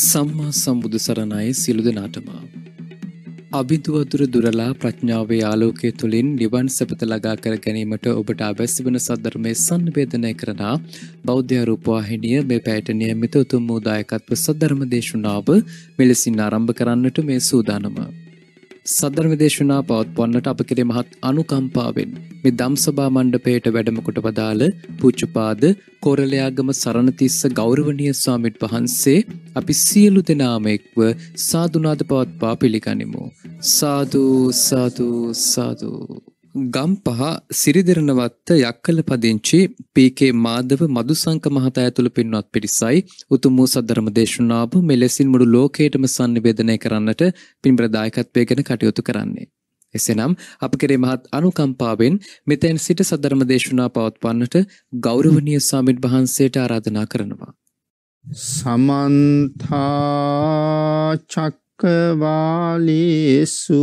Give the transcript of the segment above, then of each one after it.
සම්මා සම්බුදු සරණයි සිළු දෙනාටම. අභිදුවතුර දුරලා ප්‍රඥාවේ ආලෝකය තුළින් නිවන් සැපත ලගා කර ගැනීමට ඔබට අවැස්සිවන සද්ධර්මය සන්වේදනය කරන බෞද්ධාරූපවාහිනිය මේ පැයට නියමිත උතුම් මූදායකත්ව සද්ධර්ම දේශනාව මෙලෙසින් ආරම්භ කරන්නට මේ සූදානම. සද්ධර්ම දේශනා පවත්වන්නට අප කෙරේ මහත් අනුකම්පාවෙන් මේ දම්සභා මණ්ඩපයට වැඩමකොට වදාළ පූජ්‍යපාද කොරළයාගම සරණතිස්ස ගෞරවනීය ස්වාමීන් වහන්සේ අපි සියලු දෙනාම එක්ව සාදුනාද පවත්වා පිළිගනිමු සාදු සාදු සාදු ගම්පහ සිරිදරණවත්ත යක්කල පදිංචි පීකේ මාධව මදුසංක මහතා ඇතුළු පින්වත් පිරිසයි උතුම් වූ සද්ධර්ම දේශනාව මෙලෙසින් මුළු ලෝකයටම sannivedanaya කරන්නට පින්බ්‍රදායකත්වය ගැන කටයුතු කරන්නේ. එසේනම් අප කෙරේ මහත් අනුකම්පාවෙන් මෙතෙන් සිට සද්ධර්ම දේශනා පවත්වන්නට ගෞරවනීය ස්වාමින් වහන්සේට ආරාධනා කරනවා. සමන්තා චක්කවාලේසු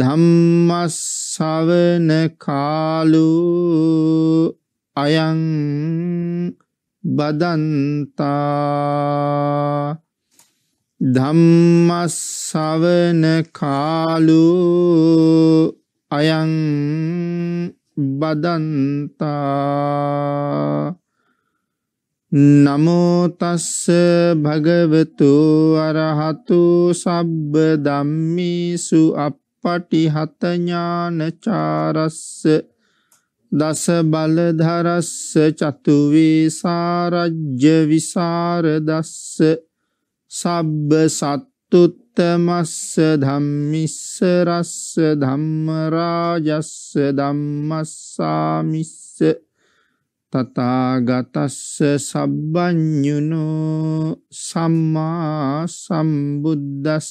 ධම්මස්සවන කාලු අයං බදන්තා ධම්මස්සවන කාලු අයං බදන්තා නමෝතස්ස භගවතු අරහතු සබ්බ දම්මිසු අප පටිහත ඥානචාරස්ස දස බලධරස්ස චතුවේ සාරජ්‍ය විසරදස්ස සබ්බ සත්තුත්තමස්ස ධම්මිස්ස රස්ස ධම්මරාජස්ස ධම්මස්සාමිස්ස තථාගතස්ස සබ්බඤුනෝ සම්මා සම්බුද්දස්ස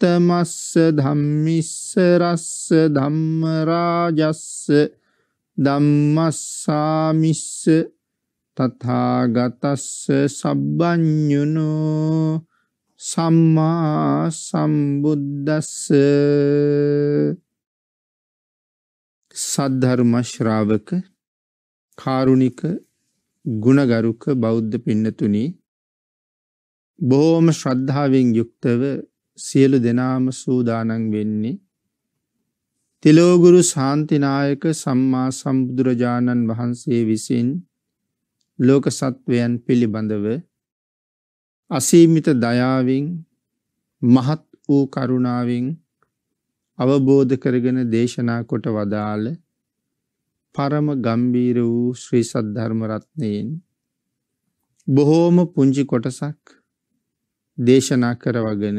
උත්තමස්ස ධම්මිස්ස රස්ස ධම්ම රාජස්ස ධම්මස්සාමිස්ස තථාගතස්ස සබ්බඤුනෝ සම්මා සම්බුද්දස්ස සද්ධර්ම ශ්‍රාවක කාරුණික ගුණගරුක බෞද්ධ පින්නතුනි බොහෝම ශ්‍රද්ධාවෙන් යුක්තව සියලු දෙනාම සූදානන් වෙන්නේ තිලෝගුරු ශාන්තිනායක සම්මා සම්බුදුරජාණන් වහන්සේ විසින් ලෝක සත්වයන් පිළිබඳව අසීමිත දයාවෙන් මහත් වූ කරුණාවෙන් අවබෝධ කරගෙන දේශනා කොට වදාළ පරම ගම්බීර වූ ශ්‍රී සද්ධර්ම රත්නයෙන් බොහෝම පුංචි කොටසක් දේශනා කරවගෙන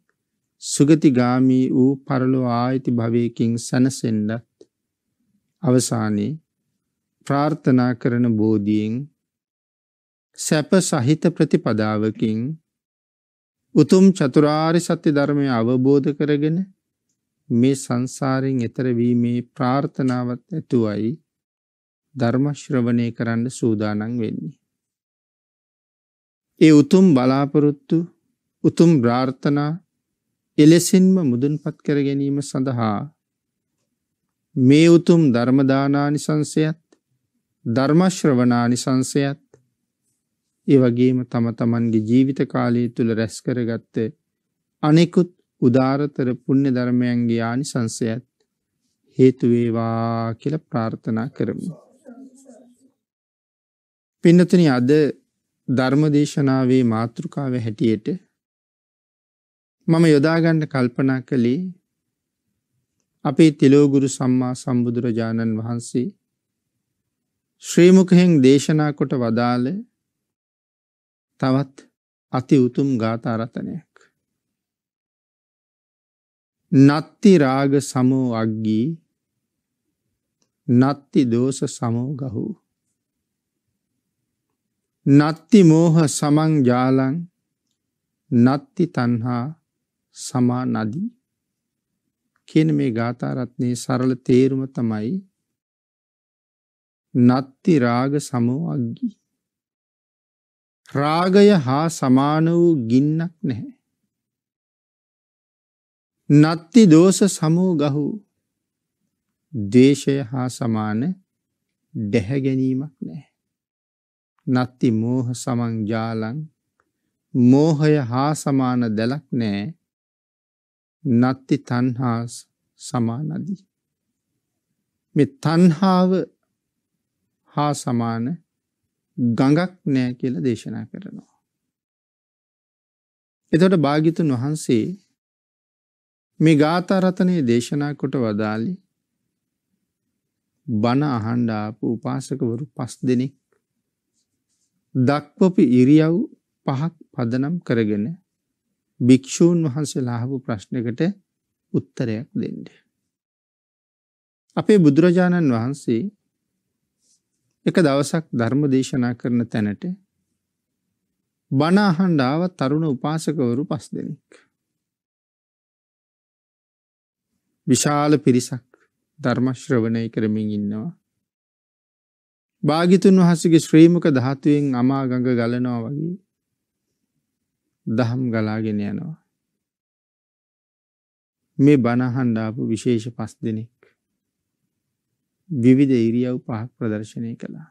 සුගතිගාමී වූ පරලෝ ආයිති භවයකින් සැනසෙන්නත් අවසානයේ ප්‍රාර්ථනා කරන බෝධියෙන් සැප සහිත ප්‍රතිපදාවකින් උතුම් චතුරාරි සත්‍ය ධර්මය අවබෝධ කරගෙන මේ සංසාරයෙන් එතර වීමේ ප්‍රාර්ථනාවත් ඇතුවයි ධර්ම ශ්‍රවණය කරන්න සූදානම් වෙන්නේ. ඒ උතුම් බලාපොරොත්තු උතුම් ප්‍රාර්ථනා එලෙසින්ම මුදුන්පත් කර ගැනීම සඳහා මේ උතුම් ධර්මදානානිසංසයත් ධර්මශ්‍රවණානිසංසයත් ඒ වගේම තම තමන්ගේ ජීවිත කාලය තුළ රැස් කරගත්ත අනෙකුත් උදාරතර පුණ්‍ය ධර්මයන්ගේ ආනිසංසයත් හේතු වේවා කියලා ප්‍රාර්ථනා කරමු. පින්නතුනි අද ධර්මදේශනාවේ මාතෘකාව හැටියට මම යොදාගන්න කල්පනා කළේ අපේ තිලෝගුරු සම්මා සම්බුදුරජාණන් වහන්සේ ශ්‍රීමුකහෙන් දේශනා කොට වදාළ තවත් අති උතුම් ගාථාරතනයක්. නත්ති රාග සමෝ අග්ගී නත්ති දෝස සමෝ ගහු. නත්ති මෝහ සමං ජාලං නත්ති තන්හා සමා නදී කියන මේ ගාථාරත්නයේ සරල තේරුම තමයි නත්ති රාග සමෝවක්ගි. රාගය හා සමාන වූ ගින්නක් නැහැ. නත්ති දෝස සමෝ ගහු දේශය හා සමාන දැහැගැනීමක් නෑ. නත්ති මෝහ සමංජාලන් මෝහය හා සමාන දැලක් නෑ නත්ති තන්හා සමානදී. මෙ තන්හාව හා සමාන ගඟක් නෑ කියල දේශනා කරනවා. එතොට භාගිතුන් වහන්සේ මේ ගාතාරතනය දේශනා කොට වදාලි බණ අහන්ඩාපු උපාසකවරු පස් දෙනෙක් දක්වපි ඉරියව් පහක් පදනම් කරගෙන භික්‍ෂූන් වහන්සේලා අහපු ප්‍රශ්නකට උත්තරයක් දෙන්න. අපේ බුදුරජාණන් වහන්සේ එක දවසක් ධර්ම දේශනා කරන තැනට බනාහන්ඩාව තරුණ උපාසකවරු පස් දෙනෙක්. විශාල පිරිසක් ධර්මශ්‍රවණය කරමින් ඉන්නවා. භාගිතුන් වහසගේ ශ්‍රීමක ධාතුවෙන් අමාගඟ ගලනවා වගේ දහම් ගලාගෙන යනවා. මේ බණහන්ඩාපු විශේෂ පස් දෙනෙක් විවිධ ඉරියව් පහක් ප්‍රදර්ශනය කළා.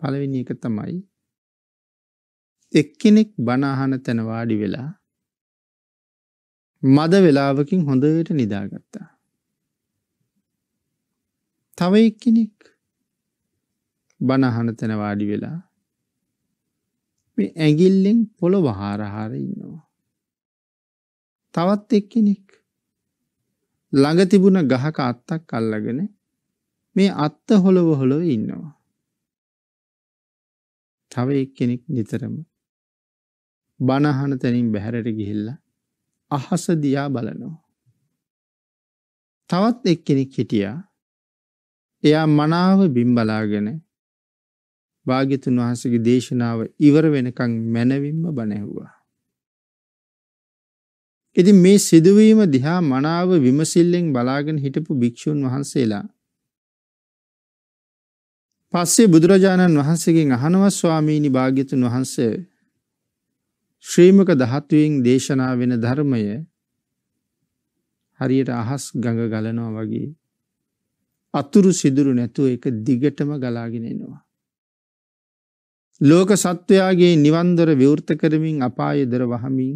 පළවෙනි එක තමයි එක්කෙනෙක් බණහන තැනවාඩි වෙලා මද වෙලාවකින් හොඳට නිදාගත්තා. තව එක්කෙනෙක් බණහන තැනවාඩි වෙලා මේ ඇඟිල්ලෙන් පොළව හරහර ඉන්නවා. තවත් එක්කෙනෙක් ළඟ තිබුණ ගහක අත්තක් අල්ලගෙන මේ අත්ත හොලව හොලව ඉන්නවා. තව එක්කෙනෙක් නිතරම බණහන තැනින් බැහැරට ගිහිල්ලා අහස දියා බලනවා. තවත් එක්කෙනෙක් හිටියා එයා මනාව බිම්බලාගෙන භාග්‍යතුන් වහන්සේගේ දේශනාව ඉවර වෙනකන් මැනවින්ම බණැහුවා. ඉතින් මේ සිදුවීම දිහා මනාව විමසිල්ලෙන් බලාගෙන හිටපු භික්‍ෂූන් වහන්සේලා. පස්සේ බුදුරජාණන් වහන්සේගෙන් අහනව ස්වාමීණි භාග්‍යතුන් වහන්සේ ශ්‍රීමක දහත්වයෙන් දේශනා වෙන ධර්මය හරියට අහස් ගඟ ගලනවා වගේ අතුරු සිදුරු නැතුව එක දිගටම ගලාගෙනෙනවා. ලෝක සත්වයාගේ නිවන්දොර විවෘත කරමින් අපායදර වහමින්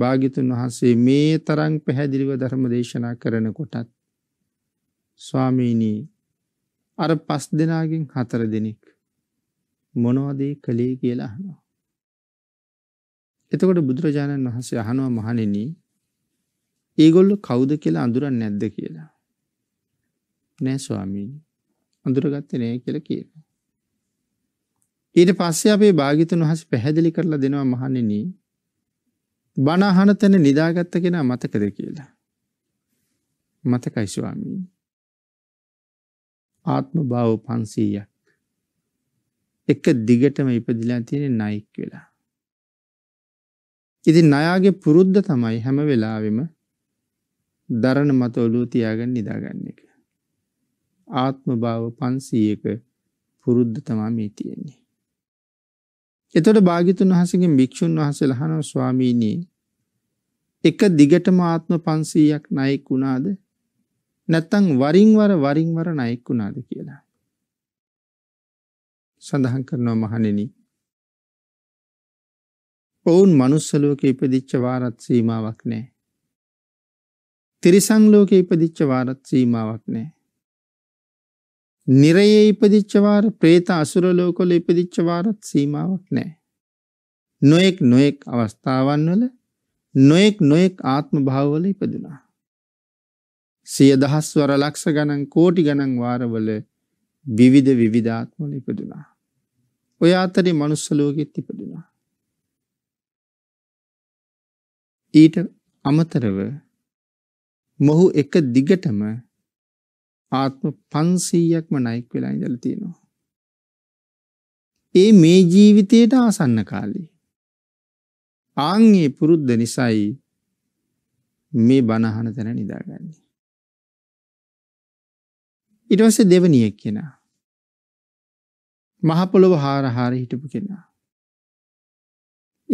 භාගිතුන් වහන්සේ මේ තරං පැහැදිලිව ධර්ම දේශනා කරන කොටත් ස්වාමීනී අර පස් දෙනාගෙන් හතර දෙනෙක් මොනවදේ කළේ කියලා අහනවා. එතකොට බුදුරජාණන් වහන්සේ අහනුව මහනෙන ඒගොල්ලු කෞුද කියලා අඳුරන් නැද්ද කියලා. නෑ ස්වාමීනි අඳුරගත්ත නෑ කියලා කියලා. ඊට පස්සේ අපේ භාග්‍යතුන් වහන්සේ පැහැදිලි කරලා දෙනවා මහණෙනි බණ අහන තැන නිදාගත්ත කෙනා මතකද කියලා මතකයි ස්වාමීනි ආත්ම භාව 500ක් එක දිගටම ඉපදිලා තියෙන ණයෙක් වෙලා ඉතින් ණයාගේ පුරුද්ද තමයි හැම වෙලාවෙම දරණ මත ඔලුව තියාගෙන නිදාගන්න එක ආත්ම භාව 500ක පුරුද්ද තමයි මේ තියෙන්නේ එතකොට භාග්‍යතුන් වහන්සේගෙන් භික්ෂුන් වහන්සේ ලහන ස්වාමීනි එක දිගටම ආත්ම 500ක් ණයෙක් වුණාද නැත්නම් වරින් වර වරින් වර ණයෙක් වුණාද කියලා සඳහන් කරනවා මහණෙනි ඔවුන් manuss ලෝකේ ඉපදිච්ච වාරත් සීමාවක් නැහැ. තිරිසන් ලෝකේ ඉපදිච්ච වාරත් සීමාවක් නැහැ. නිරයේ ඉපදිච්ච වාර, പ്രേත අසුර ලෝකවල ඉපදිච්ච වාරත් සීමාවක් නැහැ. නොඑක් නොඑක් අවස්ථාවන් වල නොඑක් නොඑක් ආත්ම භාවවල ඉපදුනා. සිය දහස් වර ලක්ෂ ගණන් කෝටි ගණන් වාරවල විවිධ විවිධාත්මවල ඉපදුනා. ඔය අතරේ මනුස්ස ලෝකෙත් ඉපදුනා. ඊට අමතරව මොහු එක දිගටම ආත්ම 500ක්ම ණයක් වෙලා ඉඳලා තියෙනවා. ඒ මේ ජීවිතයට ආසන්න කාලේ. ආන්ගේ පුරුද්ද නිසායි මේ බණහන තැන නිදාගන්නේ. ඊට පස්සේ දෙවණියෙක් කෙනා. මහ පොළොව හාර හාර හිටපු කෙනා.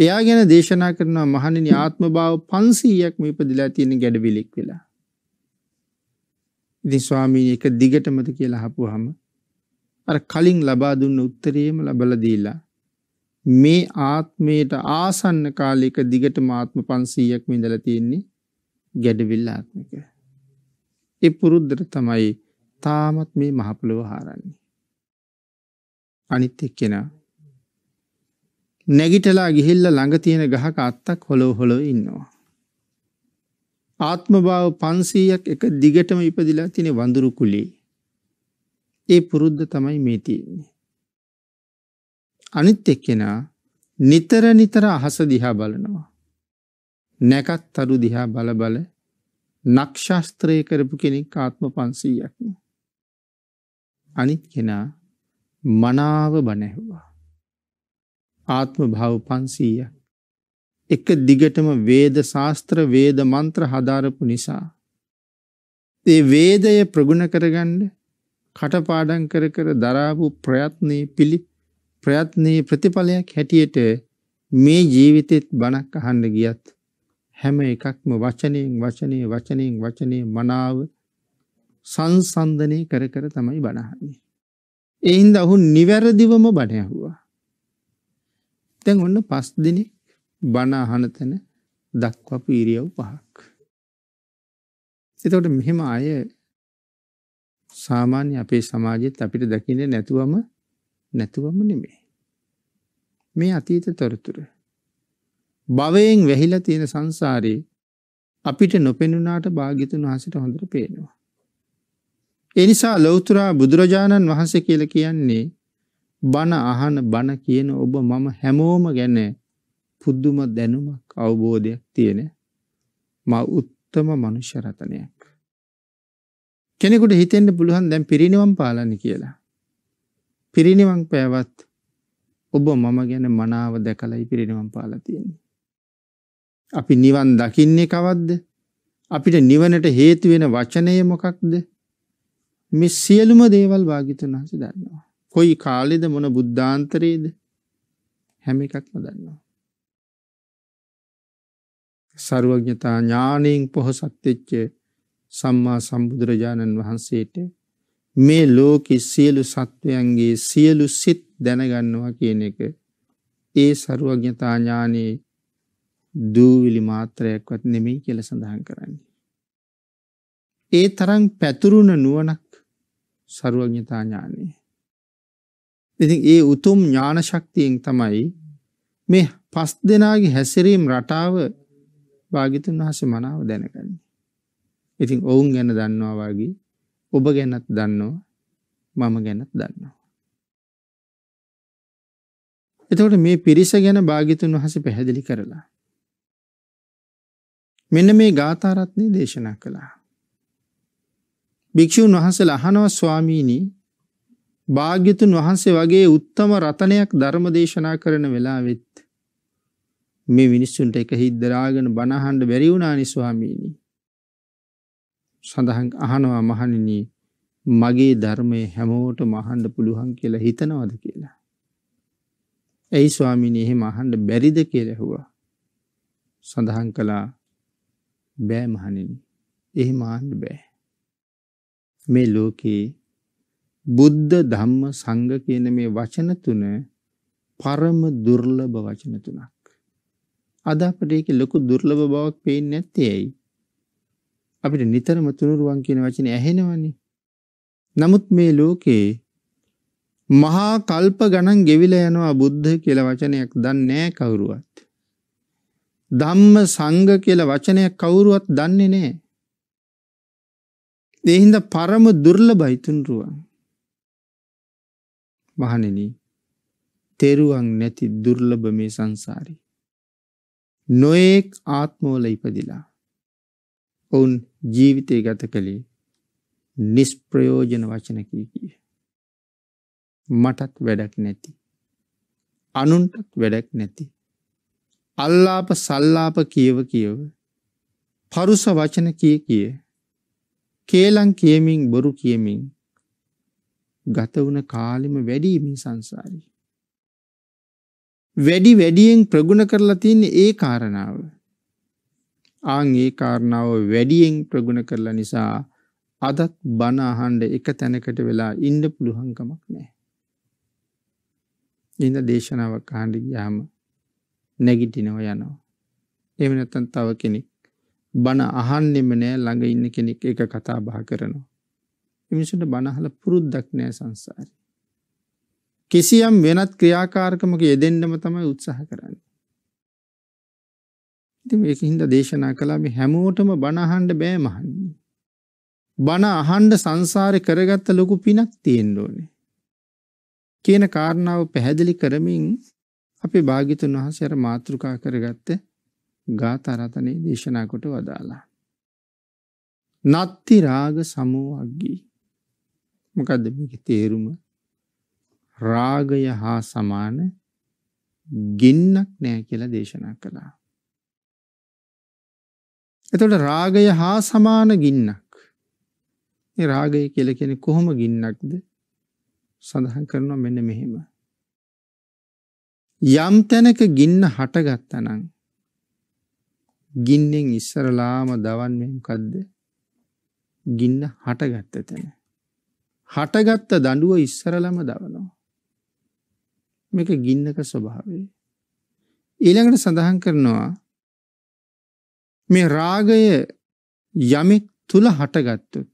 එයා ගැන දේශනා කරනවා මහණෙනි ආත්ම භාව 500ක් මේ ඉපදලා තියෙන ගැඩවිලෙක් වෙලා. ඉතින් ස්වාමීනි එක දිගටමද කියලා අහපුවාම අර කලින් ලබා දුන්න උත්තරේම ලබලා දීලා මේ ආත්මයට ආසන්න කාලයක දිගටම ආත්ම 500ක් විඳලා තියෙන්නේ ගැඩවිල්ල ආත්මික. ඒ පුරුද්දට තමයි තාමත් මේ මහ පොළව හරන්නේ. අනිත් එක්කෙනා නැගිටලා ගිහිල්ලා ළඟ තියෙන ගහක අත්තක් හොලෝ හොලෝ ඉන්නවා. ආත්මභාව 500ක් එක දිගටම ඉපදිලා තියෙන වඳුරු කුලේ. ඒ පුරුද්ද තමයි මේ තියෙන්නේ. අනිත් එක්කෙනා නිතර නිතර අහස දිහා බලනවා. නැකත් අරු දිහා බල බල නක්ෂාස්ත්‍රය කරපු කෙනෙක් ආත්ම 500ක්ම. අනිත් කෙනා මනාව බණැහුවා. ආත්ම භාව 500ක් එක දිගටම වේද ශාස්ත්‍ර වේද මන්ත්‍ර හදාරපු නිසා ඒ වේදය ප්‍රගුණ කරගන්න කටපාඩම් කර කර දරාපු ප්‍රයත්නයේ පිළි ප්‍රයත්නයේ ප්‍රතිඵලයක් හැටියට මේ ජීවිතෙත් බණක් අහන්න ගියත් හැම එකක්ම වචනයෙන් වචනයේ වචනයෙන් වචනයේ මනාව සංසන්දනය කර කර තමයි බණහන්නේ. ඒ හින්දා ඔහු නිවැරදිවම බණ ඇහුවා. දැන් ඔන්න පස් දිනේ බනාහනතැන දක්වපු ඉරියව් පහක්. එතවට මෙහෙම අය සාමාන්‍ය අපේ සමාජෙත් අපිට දකින නැතුවම නැතුවම නෙමේ. මේ අතීත තොරතුර. භවයෙන් වැහිලා තියෙන සංසාරයේ අපිට නොපෙනුනාට භාගිතුන් වහසට හොඳට පේනවා. එනිසා ලොවතුරා බුදුරජාණන් වහන්සේ කියල කියන්නේ බණ අහන බණ කියන ඔබ මම හැමෝම ගැන පුදුම දැනුමක් අවබෝධයක් තියෙන මා උත්තම මනුෂ්‍ය රතනයක්. කෙනෙකුට හිතෙන්ට පුළුවන් දැන් පිරිනිවන් පාලන්න කියලා. පිරිනිවන් පෑවත් ඔබ මම ගැන මනාව දැකලයි පිරිනිවන් පාලා තියෙන්නේ. අපි නිවන් දකින්නේ කවද්ද? අපිට නිවනට හේතු වෙන වචනය මොකක්ද? මේ සියලුම දේවල් වාගිතුන් වහන්සේ දන්නවා. කොයි කාලෙද මොන බුද්ධාන්තරයේද හැම එකක්ම දන්නවා. සරුවඥතා ඥානයෙන් පොහොසත්වෙච්ච සම්මා සම්බුදුරජාණන් වහන්සේට මේ ලෝකෙ සියලු සත්වයන්ගේ සියලු සිත් දැනගන්නවා කියන එක ඒ සරුවඥතා ඥානයේ දූවිලි මාත්‍රයක්වත් නෙමෙයි කියලා සඳහන් කරන්නේ. ඒ තරම් පැතුරුණ නුවණක් සරුවඥතා ඥානය. ඉතින් ඒ උතුම් ඥාන ශක්තියෙන් තමයි මේ පස් දෙනාගේ හැසිරීම රටාව භාගිතුන් වහන්සේ මනාව දැනගන්නේ. ඉතින් ඔවුන් ගැන දන්නවා වගේ ඔබ ගැනත් දන්නවා මම ගැනත් දන්නවා. එතකොට මේ පිරිස ගැන භාගිතුන් වහන්සේ පැහැදිලි කරලා මෙන්න මේ ගාථාරත්නය දේශනා කළා. භික්‍ෂූන් වහන්සේලා අහනවා ස්වාමීනි භාග්‍යතුන් වහන්සේ වගේ උත්තම රතනයක් ධර්ම දේශනා කරන වෙලාවෙත් මේ මිනිස්සුන්ට එක හිද්දරාගෙන බණහන්ඩ බැරි වුණානි ස්වාමීනි. සඳහන් අහනවා මහනිනී මගේ ධර්මය හැමෝට මහන්ඩ පුළුවන් කියලා හිතනවද කියලා. ඇයි ස්වාමිනී එහෙ මහන්ඩ බැරිද කියලැහුවා. සඳහන් කළා බෑ මහනිනි එහි මාන්ඩ බෑ. මේ ලෝකයේ බුද්ධ ධම්ම සංඝ කියන මේ වචන තුන පරම දුර්ලභ වචන තුනක්. අද අපට ඒකේ ලොකු දුර්ලභ බවක් පේන්නේ නැත්තේ ඇයි? අපිට නිතරම තුනුරුවන් කියන වචනේ ඇහෙනවනේ. නමුත් මේ ලෝකේ මහා කල්ප ගණන් ගෙවිලා යනවා බුද්ධ කියලා වචනයක් දන්නේ කවුරුවත්. ධම්ම සංඝ කියලා වචනයක් කවුරුවත් දන්නේ නැහැ. ඒ හින්දා පරම දුර්ලභයි තුනුරුවන්. මහණෙනි, තෙරුවන් නැති දුර්ලභ මේ සංසාරේ. නොයෙක් ආත්මෝල ඉපදිලා. ඔවුන් ජීවිතය ගත කළේ නිස්ප්‍රයෝජන වචනකී කිය. මටත් වැඩක් නැති. අනුන්ටත් වැඩක් නැති. අල්ලාප සල්ලාප කියව කියව. පරුස වචන කිය කිය. කේලං කියමින් බොරු කියමින් ගත වුණ කාලෙම වැඩීමී සංසාරී. වැඩි වැඩියෙන් ප්‍රගුණ කරලා තියෙන ඒ කාරණාව. ආන් ඒ කාරණාව වැඩියෙන් ප්‍රගුණ කරලා නිසා අදත් බණ අහන්න එක තැනකට වෙලා ඉන්න පුළුවන් කමක් නැහැ. ඉන්න දේශනාවක් අහන්න ගියාම නැගිටිනව යනවා. එහෙම නැත්නම් තව කෙනෙක් බණ අහන්නෙම නෑ ළඟ ඉන්න කෙනෙක් ඒක කතා බහ කරනවා. මිනිසුන්ට බණ අහලා පුරුද්දක් නෑ සංසාරේ. කිසියම් වෙනත් ක්‍රියාකාරකමක යෙදෙන්නම තමයි උත්සාහ කරන්නේ. ඉතින් මේකින් ද දේශනා කළා මේ හැමෝටම බණ අහන්න බෑ මහන්නේ. බණ අහන්න සංසාරේ කරගත්ත ලොකු පිනක් තියෙන්න ඕනේ. කියන කාරණාව පැහැදිලි කරමින් අපේ භාග්‍යතුන් වහන්සේ අර මාතෘකා කරගත්ත ගාථා රතනේ දේශනා කොට වදාලා. නත්ති රාග සමෝ අග්ගී. මොකද්ද මේකේ තේරුම? රාගය හා සමාන ගින්නක් නෑ කියලා දේශනා කළා. එතකොට රාගය හා සමාන ගින්නක්. මේ රාගය කියලා කියන්නේ කොහොම ගින්නක්ද? සඳහන් කරනවා මෙන්න මෙහෙම. යම් තැනක ගින්න හටගත්තනම් ගින්නෙන් ඉස්සරලාම දවන්නේ මොකද්ද? ගින්න හටගත්ත තැන. හටගත්ත දඬුව ඉස්සරලම දවනවා. මේක ගින්නක ස්වභාවය. ඊළඟට සඳහන් කරනවා මේ රාගය යමෙක් තුල හටගත්තොත්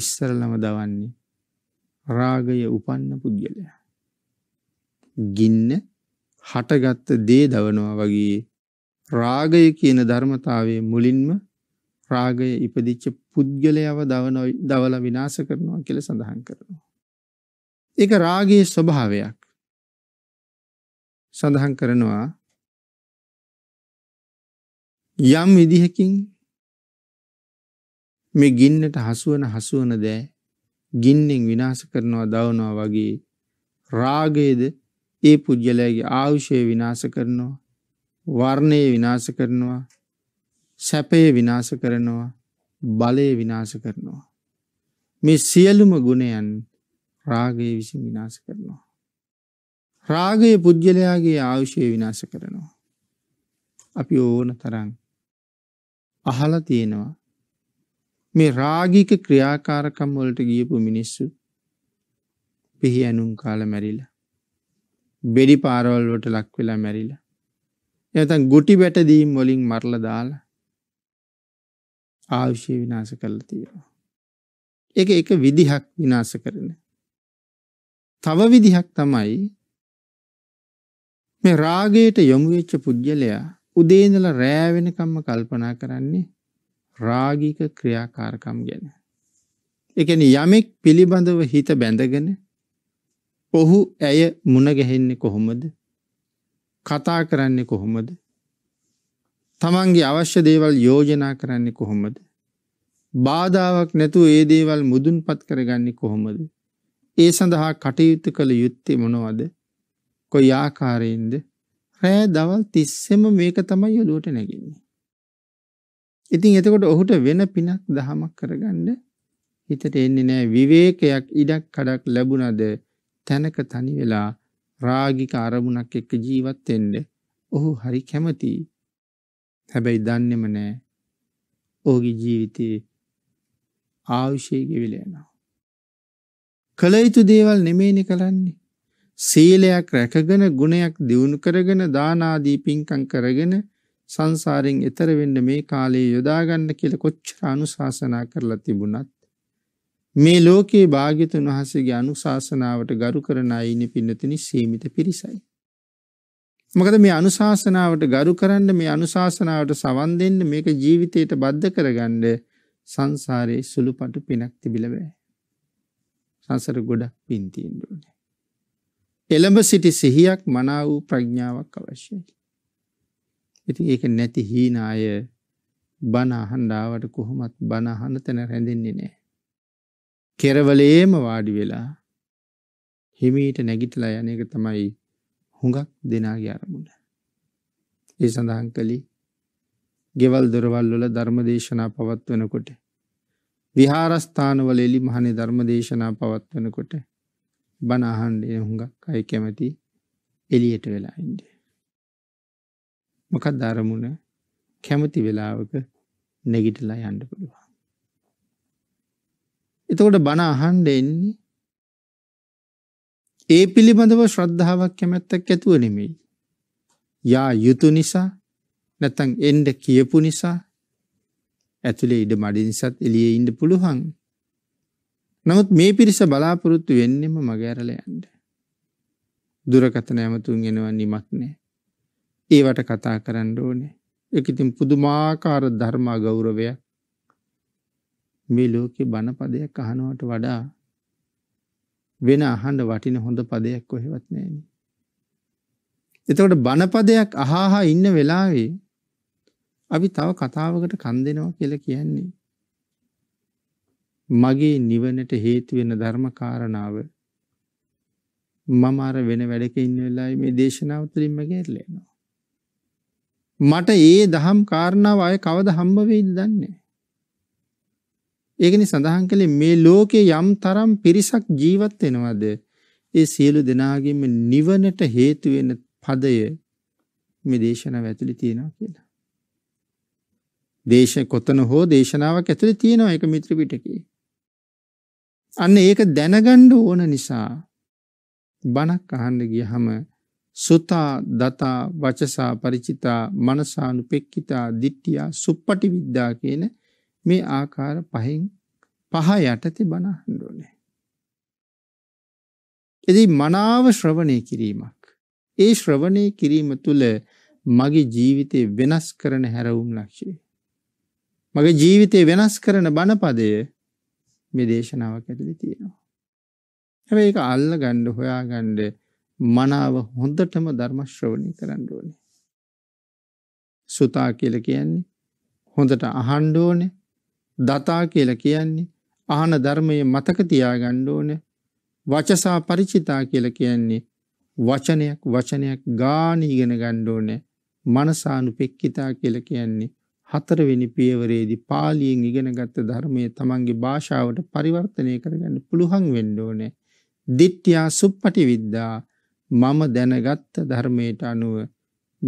ඉස්සරලම දවන්නේ රාගය උපන්න පුද්ගලයා. ගින්න හටගත්ත දේ දවනවා වගේ රාගය කියන ධර්මතාවයේ මුලින්ම රාගය ඉපදිච්ච පුද්ගලයව දවන දවල විනාශ කරනවා කියලා සඳහන් කරනවා. ඒක රාගයේ ස්වභාවයක්. සඳහන් කරනවා යම් විදිහකින් මේ ගින්නට හසුවන හසුවන දෑ ගින්නෙන් විනාශ කරනවා දවනවා වගේ රාගයේද ඒ පුද්ගලයාගේ ආයුෂය විනාශ කරනවා වර්ණය විනාශ කරනවා සැපය විනාශ කරනවා බලය විනාශ කරනවා මේ සියලුම ගුණයන් රාගය විසින් විනාශ කරනවා. රාගය පුද්ගලයාගේ ආයුෂය විනාශ කරනවා. අපි ඕන තරන් අහල තියෙනවා මේ රාගික ක්‍රියාකාරකම් වලට ගියපු මිනිස්සු පිහි ඇනුම් කාල මැරිලා. බෙඩි පාරවල්වට ලක්වෙලා මැරිලා. එතන් ගුටි බැටදීම් වලින් මරල දාලා ආවිෂය විනාස කරල තියෙනවා. එක එක විදිහක් විනාස කරන. තව විදිහක් තමයි මේ රාගයට යොමු වෙච්ච පුද්ගලයා උදේ ඉඳලා රෑ වෙනකම්ම කල්පනා කරන්නේ රාගික ක්‍රියාකාරකම් ගැන. ඒ කියන්නේ යමෙක් පිළිබඳව හිත බැඳගෙන ඔහු ඇය මුණ ගැහෙන්නේ කොහොමද? කතා කරන්නේ කොහොමද? තමන්ගේ අවශ්‍ය දේවල් යෝජනා කරන්නේ කොහොමද? බාධාවක් නැතුව ඒ දේවල් මුදුන්පත් කරගන්නේ කොහොමද? ඒ සඳහා කටයුතු කළ යුත්තේ මොනවද? කොයි ආකාරයෙන්ද? රෑ දවල් 30ෙම මේක තමයි ඔළුවට නැගින්නේ. ඉතින් එතකොට ඔහුට වෙන පිනක් දහමක් කරගන්න හිතට එන්නේ නැහැ. විවේකයක් ඉඩක් කඩක් ලැබුණද තැනක තනි වෙලා රාගික අරමුණක් එක්ක ජීවත් වෙන්න ඔහු හරි කැමතියි. හැබැයි දන්නේම නැහැ. ඔහුගේ ජීවිතේ ආයුෂය ගෙවිලා යනවා. කළ යුතු දේවල් නෙමෙයිනේ කරන්නේ. සීලයක් රැකගෙන ගුණයක් දියුණු කරගෙන දාන ආදී පින්කම් කරගෙන සංසාරයෙන් එතර වෙන්න මේ කාලේ යොදා ගන්න කියලා කොච්චර අනුශාසනා කරලා තිබුණත් මේ ලෝකේ භාග්‍යතුන් වහන්සේගේ අනුශාසනාවට ගරු කරන අයිනි පින්නතුනි සීමිත පිරිසයි. මොකද මේ අනුශාසනාවට ගරු කරන්න මේ අනුශාසනාවට සවන් දෙන්න මේක ජීවිතයට බද්ධ කරගන්න සංසාරේ සුළුපටු පිනක් තිබිලා බෑ. සසර ගොඩක් පින්තිීන්ඩුවන. එළඹ සිටි සිහියක් මනා වූ ප්‍රඥාවක් අවශ්‍යයි. ඉති ඒක නැති හීනාය බනහන්ඩාවට කොහොමත් බනහන තැන රැඳෙන්නේ නෑ. කෙරවලේම වාඩි වෙලා හිමීට නැගිටලා යන එක තමයි හුඟක් දෙනාගේ අරමුණ. ඒ සඳහන් කළි ගෙවල් දොරවල්ලොල ධර්ම දේශනා පවත්වනකොට විහාරස්ථානවල එලි මහනේ ධර්ම දේශනා පවත්වනකොට බණ අහන්න එන හුඟක් අය කැමති එළියට වෙලා ඉන්න. මොකක්ද අරමුණ කැමති වෙලාවක නැගිටලා යන්න පුළුවන්. එතකොට බණ අහන්න එන්නේ ඒ පිළිබඳව ශ්‍රද්ධාවක් කැමැත්තක් ඇතුව නෙමෙයි. යා යුතු නිසා නැත්තං එන්ඩ කියපු නිසා ඇතුලේ ඉඩ මඩි නිසාත් එළියේ ඉන්න පුළුවන්. නමුත් මේ පිරිස බලාපොරොත්තු වෙන්නෙම මග ඇරලා යන්න. දුරකථන ඇමතුම් එනවා නිමක් නැහැ. ඒවට කතා කරන්න ඕනේ. ඒක ඉතින් පුදුමාකාර ධර්මා ගෞරවයක්. මේ ලෝකේ බණ පදයක් අහනවට වඩා වෙන අහන්න වටින හොඳ පදයක් කොහෙවත් නැහැ. එතකොට බණපදයක් අහහා ඉන්න වෙලාවේ අපි තව කතාවකට කන් දෙනවා කියලා කියන්නේ. මගේ නිවනට හේතුවෙන ධර්මකාරණාව මම අර වෙන වැඩක ඉන්න වෙලාවේ මේ දේශනාව තුළින්ම ගැටලෙනවා. මට ඒ දහම් කාරණාව අය කවද හම්බ වෙයිද දන්නේ ඒකනි සඳහන් කළේ මේ ලෝකේ යම් තරම් පිරිසක් ජීවත් වෙනවද ඒ සියලු දෙනාගෙම නිවනට හේතු වෙන පදය මේ දේශනාව ඇතුළේ තියෙනවා කියලා. දේශ කොතන හෝ දේශනාවක් ඇතුළේ තියෙනවා ඒක මිත්‍ර පිටකේ. අන්න ඒක දැනගන්න ඕන නිසා බණක් අහන්න ගියහම සුතා දතා වචසා ಪರಿචිතා මනසානුපෙක්කිතා දිට්ඨියා සුප්පටි විද්‍යා කියන මේ ආකාර පහෙන් පහ යටතේ බණ අහන්න ඕනේ. ඉතින් මනාව ශ්‍රවණය කිරීමක්. ඒ ශ්‍රවණය කිරීම තුළ මගේ ජීවිතේ වෙනස් කරන හැරවුම් ලක්ෂේ. මගේ ජීවිතය වෙනස් කරන බණපදය මේ දේශනාවක් ඇතුළේ තියෙනවා. හැබැයි ඒක අල්ල ගන්න හොයා ගන්න මනාව හොඳටම ධර්ම ශ්‍රවණය කරන්න ඕනේ. සුතා කියලා කියන්නේ හොඳට අහන්න ඕනේ. දතා කියලා කියන්නේ අහන ධර්මයේ මතක තියාගන්න ඕනේ. වචසා ಪರಿචිතා කියලා කියන්නේ වචනයක් වචනයක් ගාන ඉගෙන ගන්න ඕනේ. මනසානුපෙක්කිතා කියලා කියන්නේ හතරවෙනි පියවරේදී පාලියෙන් ඉගෙනගත්ත ධර්මයේ තමන්ගේ භාෂාවට පරිවර්තනය කරගන්න පුළුවන් වෙන්න ඕනේ. ditthiya suppati vidda මම දැනගත්ත ධර්මයට අනුව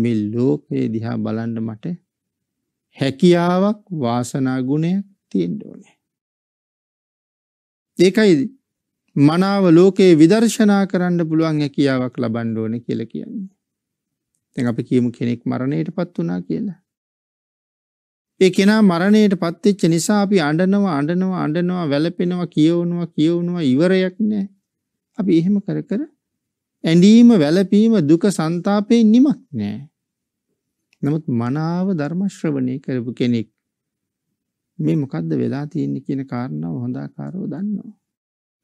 මේ ලෝකය දිහා බලන්න මට හැකියාවක් වාසනා ගුණයක් තියෙන්න ඕනේ. ඒකයි මනාව ලෝකයේ විදර්ශනා කරන්න පුළුවන් හැකියාවක් ලබන්න ඕනේ කියලා කියන්නේ. දැන් අපි කියමු කෙනෙක් මරණයටපත් වුණා කියලා. ඒ කෙනා මරණයට පත්වෙච්ච නිසා අපි අඬනවා අඬනවා අඬනවා වැළපෙනවා කියවනවා කියවනවා ඉවරයක් නෑ. අපි එහෙම කර කර ඇඬීම වැළපීම දුක ਸੰతాපේ නිමක් නෑ. නමුත් මනාව ධර්ම ශ්‍රවණය කරපු කෙනෙක් මේ මොකද්ද වෙලා තියෙන්නේ කියන කාරණාව හොඳ ආකාරව දන්නවා.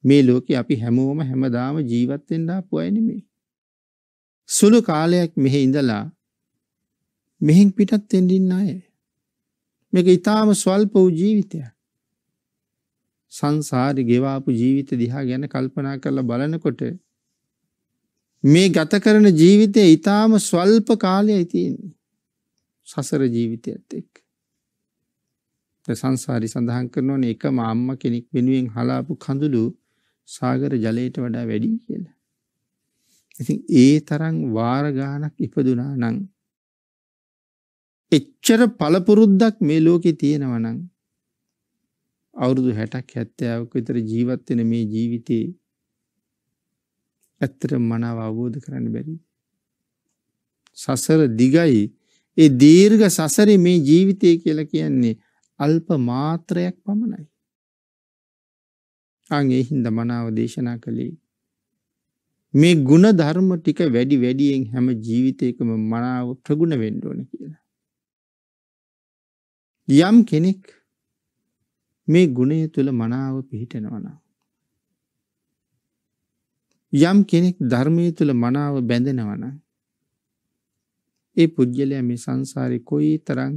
මේ ලෝකේ අපි හැමෝම හැමදාම ජීවත් වෙන්න ආපු අය නෙමෙයි. සුළු කාලයක් මෙහි ඉඳලා මෙහෙන් පිටත් වෙන්න ඉන්න අය. මේක ඉතාම ස්වල්ප වූ ජීවිතය. සංසාරි ගෙවාපු ජීවිත දිහා ගැන කල්පනා කරලා බලනකොට මේ ගත කරන ජීවිතය ඉතාම ස්වල්ප කාලයයි තියෙන්නේ. සසර ජීවිතයත් එක්ක. සංසාරි සඳහන් කරනවන එක මාම්ම කෙනෙක් වෙනුවෙන් හලාපු කඳුළු සාගර ජලයට වඩා වැඩි කියලා. ඉතින් ඒ තරම් වාර ගානක් ඉපදුනා නම් එච්චර පළපුරුද්දක් මේ ලෝකේ තියෙනවා නම් අවුරුදු 60ක් 70ක් විතර ජීවත් වෙන මේ ජීවිතේ ඇත්තට මනාව අවබෝධ කරන්න බැරි. සසර දිගයි. ඒ දීර්ඝ සසරේ මේ ජීවිතය කියලා කියන්නේ අල්ප මාත්‍රයක් පමණයි. අන් ඒ හින්දා මනාව දේශනා කළේ මේ ಗುಣ ධර්ම ටික වැඩි වැඩියෙන් හැම ජීවිතයකම මනාව ප්‍රගුණ වෙන්න ඕන කියලා. යම් කෙනෙක් මේ ගුණය තුළ මනාව පිහිටෙනවන. යම් කෙනෙක් ධර්මය තුළ මනාව බැඳෙනවන. ඒ පුද්ගලය මේ සංසාරය කොයි තරං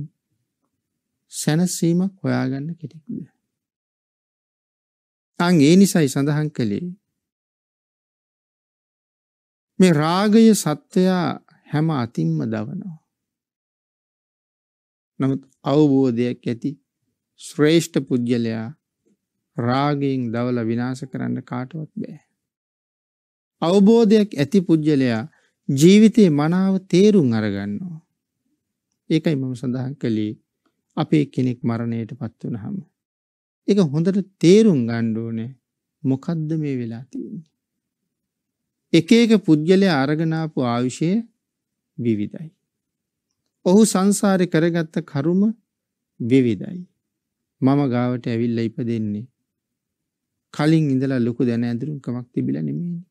සැනසීමක් හොයාගන්න කෙටෙක්ද. අං ඒ නිසයි සඳහන් කළේ මේ රාගය සත්වයා හැම අතින්ම දවනවා. නමුත් අවබෝධයක් ඇති ශ්‍රේෂ්ඨ පුද්ගලයා රාගයෙන් දවල විනාශ කරන්න කාටවත් බෑ. අවබෝධයක් ඇති පුද්ගලයා ජීවිතයේ මනාව තේරුම් අරගන්නවා. ඒකයි මම සඳහන් කළේ අපේ කෙනෙක් මරණයට පත් වන හම. එක හොඳට තේරුම් ගණ්ඩෝනෑ මොකද්ද මේ වෙලා තියන්නේ. එක එක පුද්ගලය අරගනාපු ආවිෂය විවිධයි. ඔහු සංසාරේ කරගත්ත කරුම විවිධයි. මම ගාවට ඇවිල්ලා ඉපදෙන්නේ කලින් ඉඳලා ලොකු දැන ඇඳුම්කමක් තිබිලා නෙමෙයිනේ.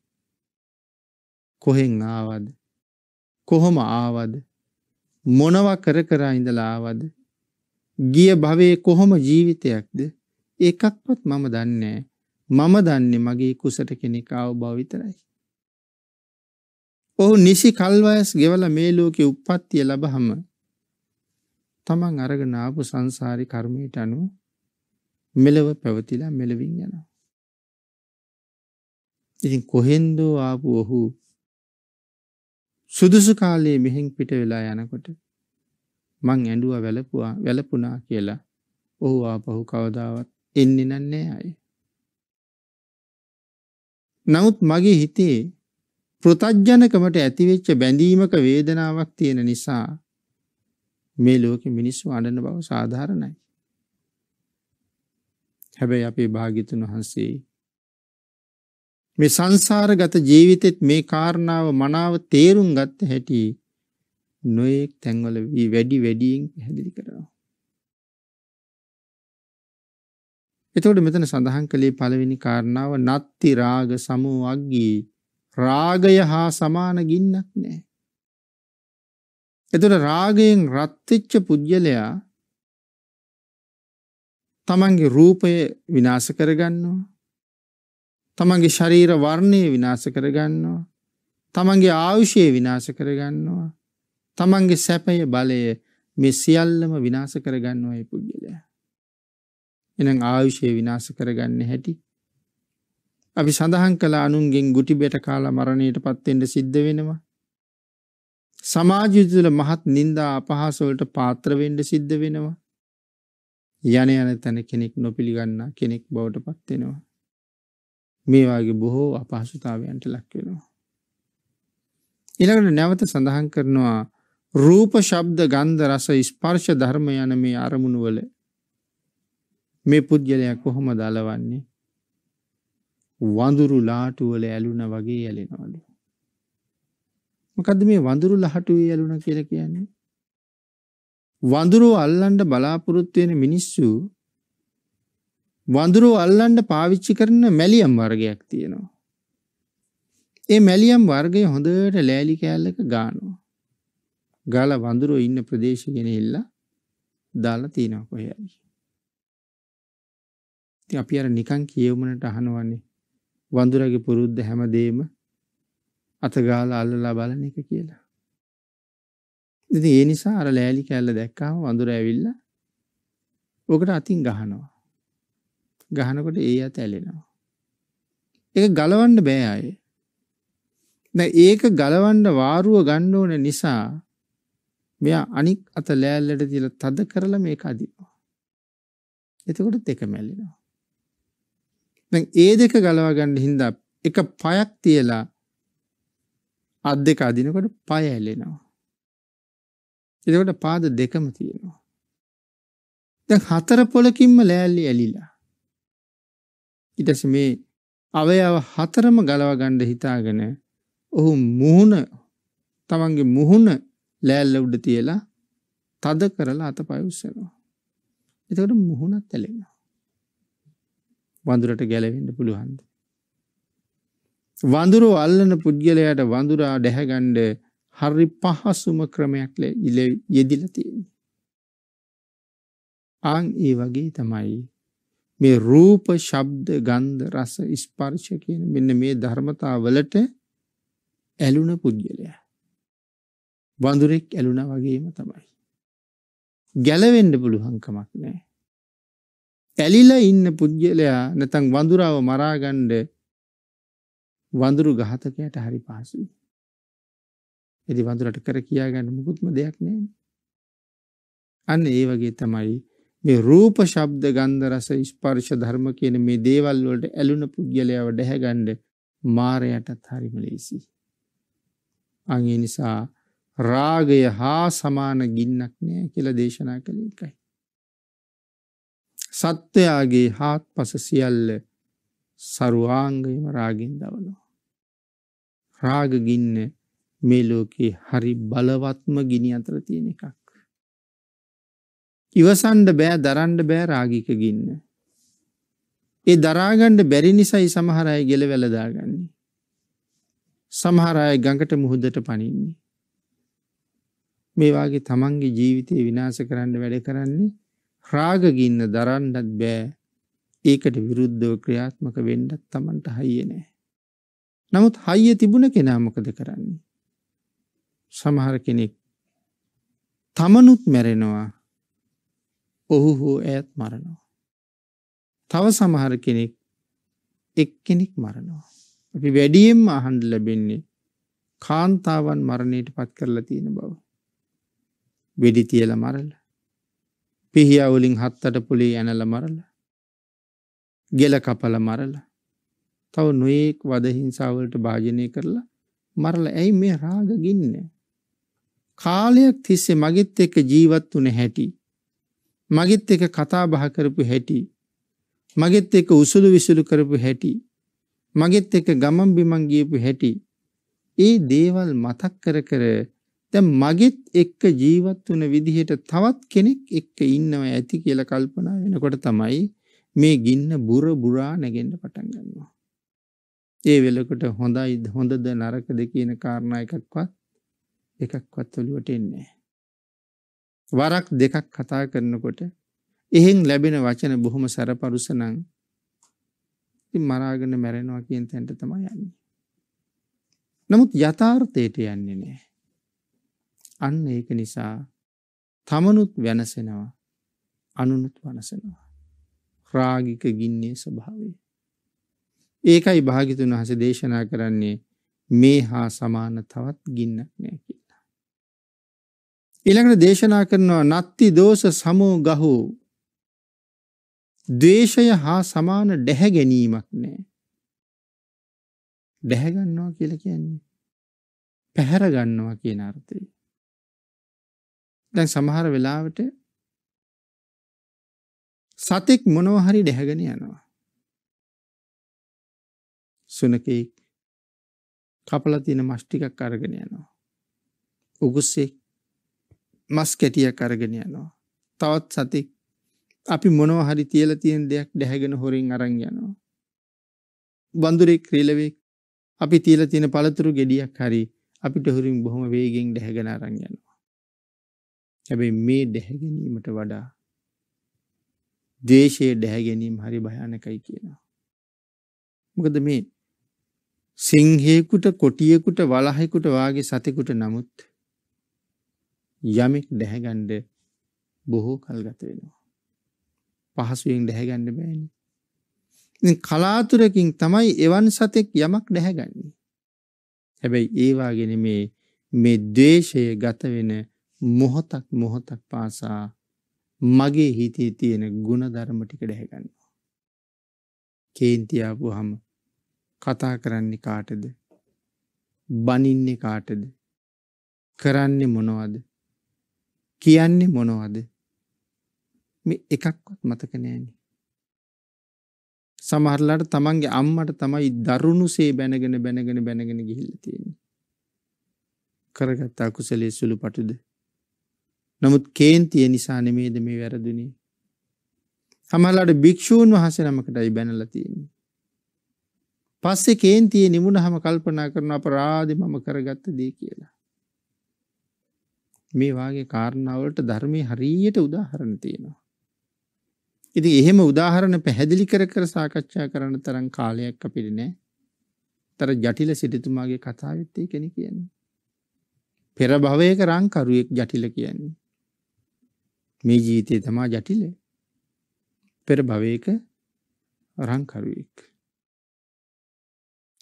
කොහෙන් ආවද? කොහොම ආවද? මොනවා කර කර ඉඳලා ආවද? ගිය භවයේ කොහොම ජීවිතයක්ද? ඒකක්වත් මම දන්නේ මම දන්නේ මගේ කුසට කෙනෙක් ආව බව විතරයි. ඔහු නිසි කල්වයස් ගෙවල මේ ලෝකෙ උප්පත්තිය ලබහම තමන් අරගෙන ආපු සංසාරි කර්මයට අනුව මෙලව පැවතිලා මෙලවින් යනවා. ඉතින් කොහෙන්දෝ ආපු ඔහු සුදුසු කාලයේ මෙහෙන් පිට වෙලා යනකොට මං ඇඩුව වැලපුවා වැලපුනා කියලා ඔහු ආපහු කවදාවත් එන්නේ නන්නේ අය. නමුත් මගේ හිතේ පෘතජ්ජනකමට ඇතිවෙච්ච බැඳීමක වේදනාවක් තියෙන නිසා මේ ලෝකෙ මිනිස්සු අඩන බව සාධාරණයි. හැබැයි අපේ භාගිතුන් වහන්සේ මේ සංසාරගත ජීවිතෙත් මේ කාරණාව මනාව තේරුම් ගත්ත හැටි නොයෙක් තැන්වල වී වැඩි වැඩියෙන් පැහැදිලි කරනවා. එතකොට මෙතන සඳහන් කළේ පළවෙනි කාරණාව නත්ති රාග සමෝ අග්ගී රාගය හා සමාන ගින්නක් නෑ. එතට රාගයෙන් රත්තිච්ච පුද්ගලයා තමන්ගේ රූපය විනාස කරගන්නවා. තමන්ගේ ශරීර වර්ණය විනාස කරගන්නවා. තමන්ගේ ආවිෂය විනාස කරගන්නවා. තමන්ගේ සැපය බලය මේ සියල්ලම විනාස කරගන්නවා ඒ පුද්ගලයා. එනම් ආයුෂය විනාස කරගන්න හැටි අපි සඳහන් කළ අනුන්ගෙන් ගුටි බෙට කාලා මරණයට පත්තෙන්ට සිද්ධ වෙනවා. සමාජයුතුල මහත් නින්දා අපහසවලට පාත්‍රවෙන්ඩ සිද්ධ වෙනවා. යන යන තැන කෙනෙක් නොපිළිගන්න කෙනෙක් බවට පත්වෙනවා. මේවාගේ බොහෝ අපහසුතාවයන්ට ලක්වෙනවා. ඉළඟට නැවත සඳහන් කරනවා රූප ශබ්ද ගන්ධ රස ස්පර්ශ ධර්ම යන මේ අරමුණුවල මේ පුද්ගලයක් කොහොම දලවන්නේ වඳුරු ලාටුවල ඇලුන වගේ ඇලෙනවලු. මොකද මේ වඳුරු ලහටුවේ ඇලුන කියල කියන්නේ. වඳුරු අල්ලන්ඩ බලාපොරොත්වයෙන මිනිස්සු වඳුරු අල්ලන්ඩ පාවිච්චි කරන මැලියම් වර්ගයක් තියෙනවා. ඒ මැලියම් වර්ගය හොඳට ලෑලි කෑල්ලක ගානවා. ගාල වඳුරෝ ඉන්න ප්‍රදේශගෙන ඉල්ලා දාලා තියෙනවා කොහයයි. අපි අර නිකං කියවමනට අහනුවන්නේ වඳුරගේ පුරුද්ධ හැමදේම අතගාල අල්ලලා බලන එක කියලා. ඉති ඒ නිසා අර ලෑලි කැල්ල දැක්කාම වඳුර ඇවිල්ල ඕකට අතින් ගහනවා. ගහනකොට ඒ අත ඇලෙනවා. එක ගලවන්න බෑ අය. ඒක ගලවන්න වාරුව ගන්න ඕන නිසා මෙයා අනික් අත ලෑල්ලට තියලා තද කරලා මේක අදිනවා. එතකොට දෙක මැලිනවා. දැන් ඒ දෙක ගලවා ගන්න හින්දා එක පයක් තියලා අත් දෙක අදිනකොට පය ඇලෙනවා. එතකොට පාද දෙකම තියෙනවා. දැන් හතර පොලකින්ම ලෑල්ලි ඇලිලා. ඊට පස්සේ මේ අවයව හතරම ගලවා ගන්න හිතාගෙන ඔහු මුහුණ තමන්ගේ මුහුණ ලෑල්ල උඩ තියලා තද කරලා අතපය උස්සනවා. එතකොට මුහුණත් ඇලෙනවා. වඳුරට ගැලවෙන්න පුළුවන්ද. වඳුරු අල්ලන පුද්ගලයට වඳුරා ඩැහැගණ්ඩ හරි පහසුම ක්‍රමයක් ඉල යෙදිලතියන්නේ. ආං ඒ වගේ තමයි මේ රූප ශබ්ද ගන්ධ රස ස්පර්ශ කියන මෙන්න මේ ධර්මතාවලට ඇලුන පුද්ගලය. වඳුරෙක් ඇලුන වගේම තමයි. ගැලවෙන්න පුළුවන්කමක් නෑ. ඇලිලා ඉන්න පුද්ගලයා නැතන් වඳුරාව මරාගණ්ඩ වඳුරු ගහතකයට හරි පාසුයි. එදි වඳුරට කර කියාගන්න මුකුත්ම දෙයක් නෑ. අන්න ඒ වගේ තමයි මේ රූප ශබ්ද ගන්ධ රස ස්පර්ශ ධර්ම කියන මේ දේවල් වලට ඇලුන පුද්ගලයාව ඩැහැගන්න මාරයටත් හරිම ලේසි. අන් ඒ නිසා රාගය හා සමාන ගින්නක් නෑ කියලා දේශනා කළේ එකයි. සත්වයාගේ හාත් පස සියල්ල සරුවාංගයම රාගෙන් දවනවා. රාගගින්න මේ ලෝකේ හරි බලවත්ම ගිනි අතර තියෙන එකක්. ඉවසන්ඩ බෑ දරන්ඩ බෑ රාගික ගින්න. ඒ දරාගණ්ඩ බැරි නිසයි සමහරය ගෙල වැලදාගන්නේ. සමහරය ගඟට මුහුදට පනින්නේ. මේවාගේ තමන්ගේ ජීවිතය විනාස කරන්න වැඩ කරන්නේ රාගගින්න දරන්නත් බෑ ඒකට විරුද්ධව ක්‍රියාත්මක වෙන්ඩත් තමන්ට හයිය නෑ. නමුත් හයිය තිබුණ කෙනාමකද කරන්නේ. සමහර කෙනෙක් තමනුත් මැරෙනවා ඔහු හෝ ඇත් මරනවා. තව සමහර කෙනෙක් එක් කෙනෙක් මරනවා. අපි වැඩියෙන්ම අහන්ඩ ලැබෙන්නේ කාන්තාවන් මරණයට පත් කරලා තියෙන බව. වෙඩි තියල මරලා පිහියවුලින් හත්තට පුලේ ඇනල මරල ගෙල කපල මරල තව නොයෙක් වදහිංසාවලට භාජනය කරලා මරල ඇයි මේ රාගගින්න කාලයක් තිස්සේ මගෙත් එක ජීවත් වන හැටි මගෙත් එක කතා බහ කරපු හැටි මගෙත් එක උසුළු විසුළු කරපු හැටි මගෙත් එක ගමම් බිමං ගියපු හැටි ඒ දේවල් මතක් කර කර දැන් මගෙත් එක්ක ජීවත් වුණ විදිහට තවත් කෙනෙක් එක්ක ඉන්නවා ඇති කියලා කල්පනා වෙනකොට තමයි මේ ගින්න බුර බුරා නැගෙන්න පටන් ගන්නවා. ඒ වෙලකට හොඳයි හොඳද නරකද කියන කාරණා එකක්වත් එකක්වත් ඔළුවට එන්නේ වරක් දෙකක් කතා කරනකොට එහෙන් ලැබෙන වචන බොහොම සරපරුස නම් මරාගෙන මැරෙනවා කියන තැනට තමයි යන්නේ. නමුත් යථාර්ථයට යන්නේ නැහැ. අන්න ඒක නිසා තමනුත් වෙනසෙනවා අනුනුත් වනසෙනවා. රාගික ගින්නේ ස්වභාවේ. ඒකයි භාගිතුන් වහස දේශනා කරන්නේ මේ හා සමාන තවත් ගින්නක් නෑ කියලා. ඉළඟට දේශනා කරනවා නත්ති දෝස සමෝ ගහෝ දේශය හා සමාන ඩැහැ ගැනීමක් නෑ. ඩැහැගන්නවා කියල කියන්නේ. පැහැරගන්නවා කියන අර්ථය. දැන් සමහර වෙලාවට සතෙක් මොනවහරි ඩැහැගෙන යනවා. සුනකෙක් කපල තියෙන මස්්ටිකක් අරගෙන යනවා. උගුස්සේ මස් කැටියක් අරගෙන යනවා. තවත් සතෙක් අපි මොනව හරි තියල තියෙන දෙයක් ඩැහැගෙන හොරින් අරං යනවා. බඳුරෙක් ක්‍රීලවෙක් අපි තියල තියෙන පළතුරු ගෙඩියක් හරි අපිට හුරින් බොහොම වේගෙන් ඩැහැගෙන අරං යනවා. හැබැයි මේ දැහැගැනීමට වඩා දේශයේ දැහැගැනීම හරි භයානකයි කියනවා. මොකද මේ සිංහයකුට කොටියකුට වලහෙකුට වාගේ සතෙකුට නමුත් යමෙක් දැහැගන්ඩ බොහෝ කල්ගත වෙනවා. පහසුවෙන් දැහැගණ්ඩ බෑනි. කලාතුරකින් තමයි එවන් සතෙක් යමක් දැහැගන්නේ. හැබැයි ඒවාගෙන මේ මේ දේශය ගතවෙන මොහොතක් මොහොතක් පාසා මගේ හිතේ තියෙන ගුණධර්ම ටික ඩැහැගන්නවා. කේන්තියාපු හම කතා කරන්නේ කාටද බනින්නේ කාටද කරන්නේ මොනවද කියන්නේ මොනවද මේ එකක්වත් මතක නෑනේ සමහරලාට තමන්ගේ අම්මට තමයි දරුණු සේ බැනගෙන බැනගෙන බැනගෙන ගිහිල්ල තියෙන කරගත්තා කුසලේ සුළු පටුද නමුත් කේන්තිය නිසා නෙමේද මේ වැරදිනේ. හමලාට භික්‍ෂූන් වහස නමකටයි බැනලතියන්නේ. පස්සේ කේන්තිය නිමුණ හම කල්පනා කරන අප රාධ මම කරගත්ත දී කියලා. මේ වගේ කාරණාවලට ධර්මය හරියට උදාහරණ තියෙනවා. ඉති එහෙම උදාහරණ පැහැදිලි කර කර සාකච්ඡා කරන තරම් කාලයක් අපිට නෑ තර ජටිල සිටිතුමාගේ කතාවිත්තය කෙන කියන්නේ. පෙර භවයක රංකරුවෙක් ජටිල කියන්නේ. මේ ජීවිතය තමා ජටිල පෙර භවයක රංකරුවෙක්.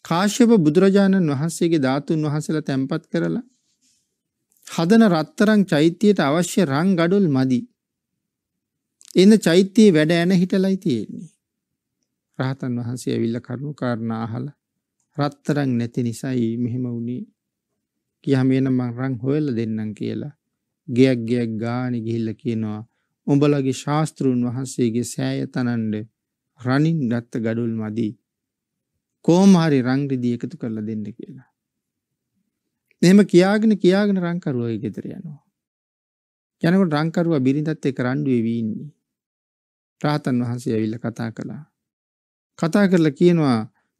කාශ්‍යප බුදුරජාණන් වහන්සේගේ ධාතුන් වහසල තැන්පත් කරලා හදන රත්තරං චෛත්‍යයට අවශ්‍ය රං ගඩොල් මදි. එන්න චෛත්‍යයේ වැඩ ඇන හිටලයි තියෙන්නේ. රහතන් වහන්සේ ඇවිල්ල කරුණු කාරණ අහල රත්තරං නැති නිසයි මෙහෙම වුණේ කියහම එන මං රං හොයල දෙන්නම් කියලා ගයක් ගයක් ගානෙ ගිහිල්ලා කියනවා උඹලගේ ශාස්ත්‍රුන් වහන්සේගේ සෑය තනන්න රණින් ගත්ත gadul මදි කොහොම හරි රන් රිදී එකතු කරලා දෙන්න කියලා. එහෙම කියාගෙන කියාගෙන රංකරුවා ගෙදර යනවා. යනකොට රංකරුවා බිරිඳත් එක්ක රණ්ඩු වෙවි ඉන්නේ. රාතන් වහන්සේ ඇවිල්ලා කතා කළා. කතා කරලා කියනවා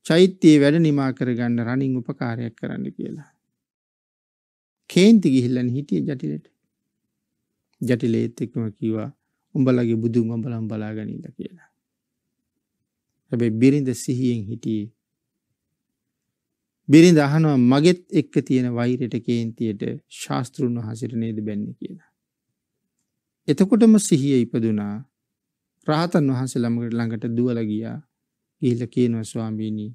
චෛත්‍යයේ වැඩ නිමා කරගන්න රණින් උපකාරයක් කරන්න කියලා. කේන්ති ගිහිල්ලන හිටිය ජටිලට. ජටිලේත් එක්ම කිවා උඹලගේ බුදු මඹලම් බලාගනිද කියලා. හැබැයි බිරිඳ සිහියෙන් හිටියේ. බිරිඳ අහනවා මගෙත් එක්ක තියෙන වෛරයට කේන්තියට ශාස්තෘන් වහසිට නේද බැන්න කියලා. එතකොටම සිහිය ඉපදුනා රහතන් වහන්සේ ළමකට ළඟට දුවල ගියා ගිහිල්ල කියනව ස්වාමීණී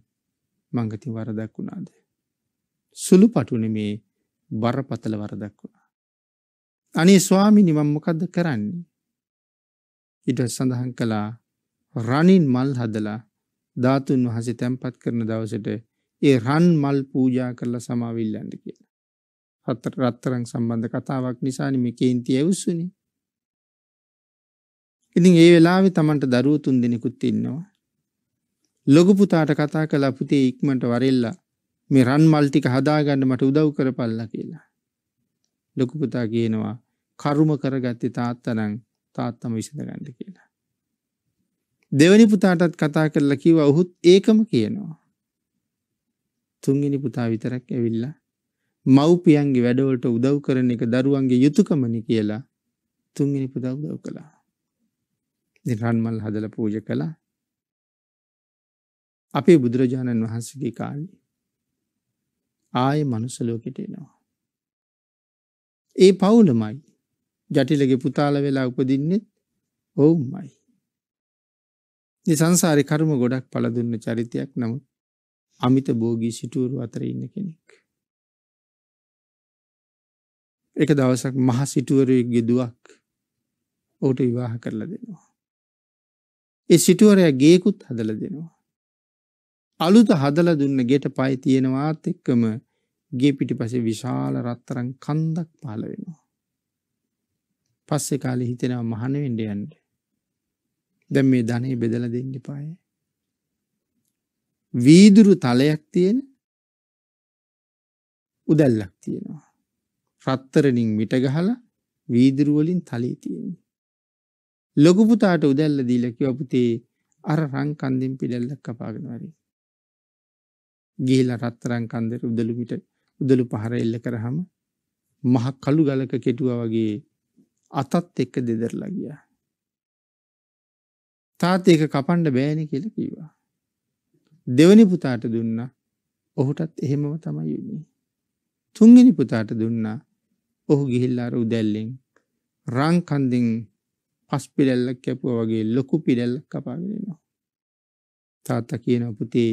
මංගති වරදක් වුණාද. සුළු පටුන මේ බරපතල වරදක් වුණ. අනේ ස්වාමිනි මම මොකද්ද කරන්නේ? ඊට සඳහන් කළා රණින් මල් හදලා ධාතුන් වහන්සේ තැන්පත් කරන දවසට ඒ රන් මල් පූජා කරලා සමාවිල්ලන්න කියලා. හතර රත්තරන් සම්බන්ධ කතාවක් නිසානේ මේ කේන්ති ඇවිස්සුනේ. ඉතින් ඒ වෙලාවේ Tamanට දරුවෝ තුන් දෙනෙකුත් ඉන්නවා. ලොකු පුතාට කතා කළා පුතේ ඉක්මනට වරෙල්ලා මේ රන් මල් ටික හදාගන්න මට උදව් කරපල්ලා කියලා. ලොකුපුතා කියනවා කරුම කරගත්ති තාත්තනං තාත්තම විසඳගන්න කියලා. දෙවනි පුතාටත් කතා කරලා කිව ඔහුත් ඒකම කියනවා. තුන්ගනි පුතා විතරක් ඇවිල්ලා මව්පියන්ගේ වැඩවලට උදව් කරන එක දරුවන්ගේ යුතුකමනි කියලා තුන්ගනි පුතා උදව් කළා. රන්මල් හදල පූජ කළා අපේ බුදුරජාණන් වහන්සගේ කාලි ආය මනුසලෝකෙට එනවා ඒ පවුලමයි ජටිලගේ පුතාල වෙලා උපදින්නෙත් ඔවුමයි. සංසාරි කරම ගොඩක් පලදුන්න චරිතයක් නමුත් අමිත බෝගී සිටුවරු අතර ඉන්න කෙනෙක්. එක දවසක් මහ සිටුවරයක් ගෙදුවක් ඕට විවාහ කරල දෙනවා. ඒ සිටුවරය ගේකුත් හදල දෙනවා. අලුත හදල දුන්න ගෙට පයි තියෙනවාත් එක්කම ගේ පිටිපසේ විශාල රත්තරන් කන්දක් පහළ වෙනවා. පස්සේ කාලේ හිතෙනවා මහාන වෙන්න යන්න. දැන් මේ ධනෙ බෙදලා දෙන්න එපායි. වීදුරු තලයක් තියෙන උදැල්ලක් තියෙනවා. රත්තරණින් මිට ගහලා වීදුරු වලින් තලී තියෙනවා. ලොකු පුතාට උදැල්ල දීලා කිව්වා පුතේ අර රන් කන්දෙන් පිටැල්ලක් කපාගෙන වරි. ගිහිලා රත්තරන් කන්දේ උදළු මිට උදළු පහර එල්ල කරහම මහ කළු ගලක කෙටුවා වගේ අතත් එක්ක දෙදරලා ගියා. තාත් ඒක කපන්න බෑනි කියලා කිව්වා. දෙවනි පුතාට දුන්නා. ඔහුටත් එහෙමම තමයි යුනේ. තුන්වෙනි පුතාට දුන්නා. ඔහු ගිහිල්ලා අර උදැල්ලෙන් රන් කන්දෙන් පස් පිළැල්ලක් කැපුවා වගේ ලොකු පිළැල්ලක් කපාගෙන එනවා. තාත්තා කියනවා පුතේ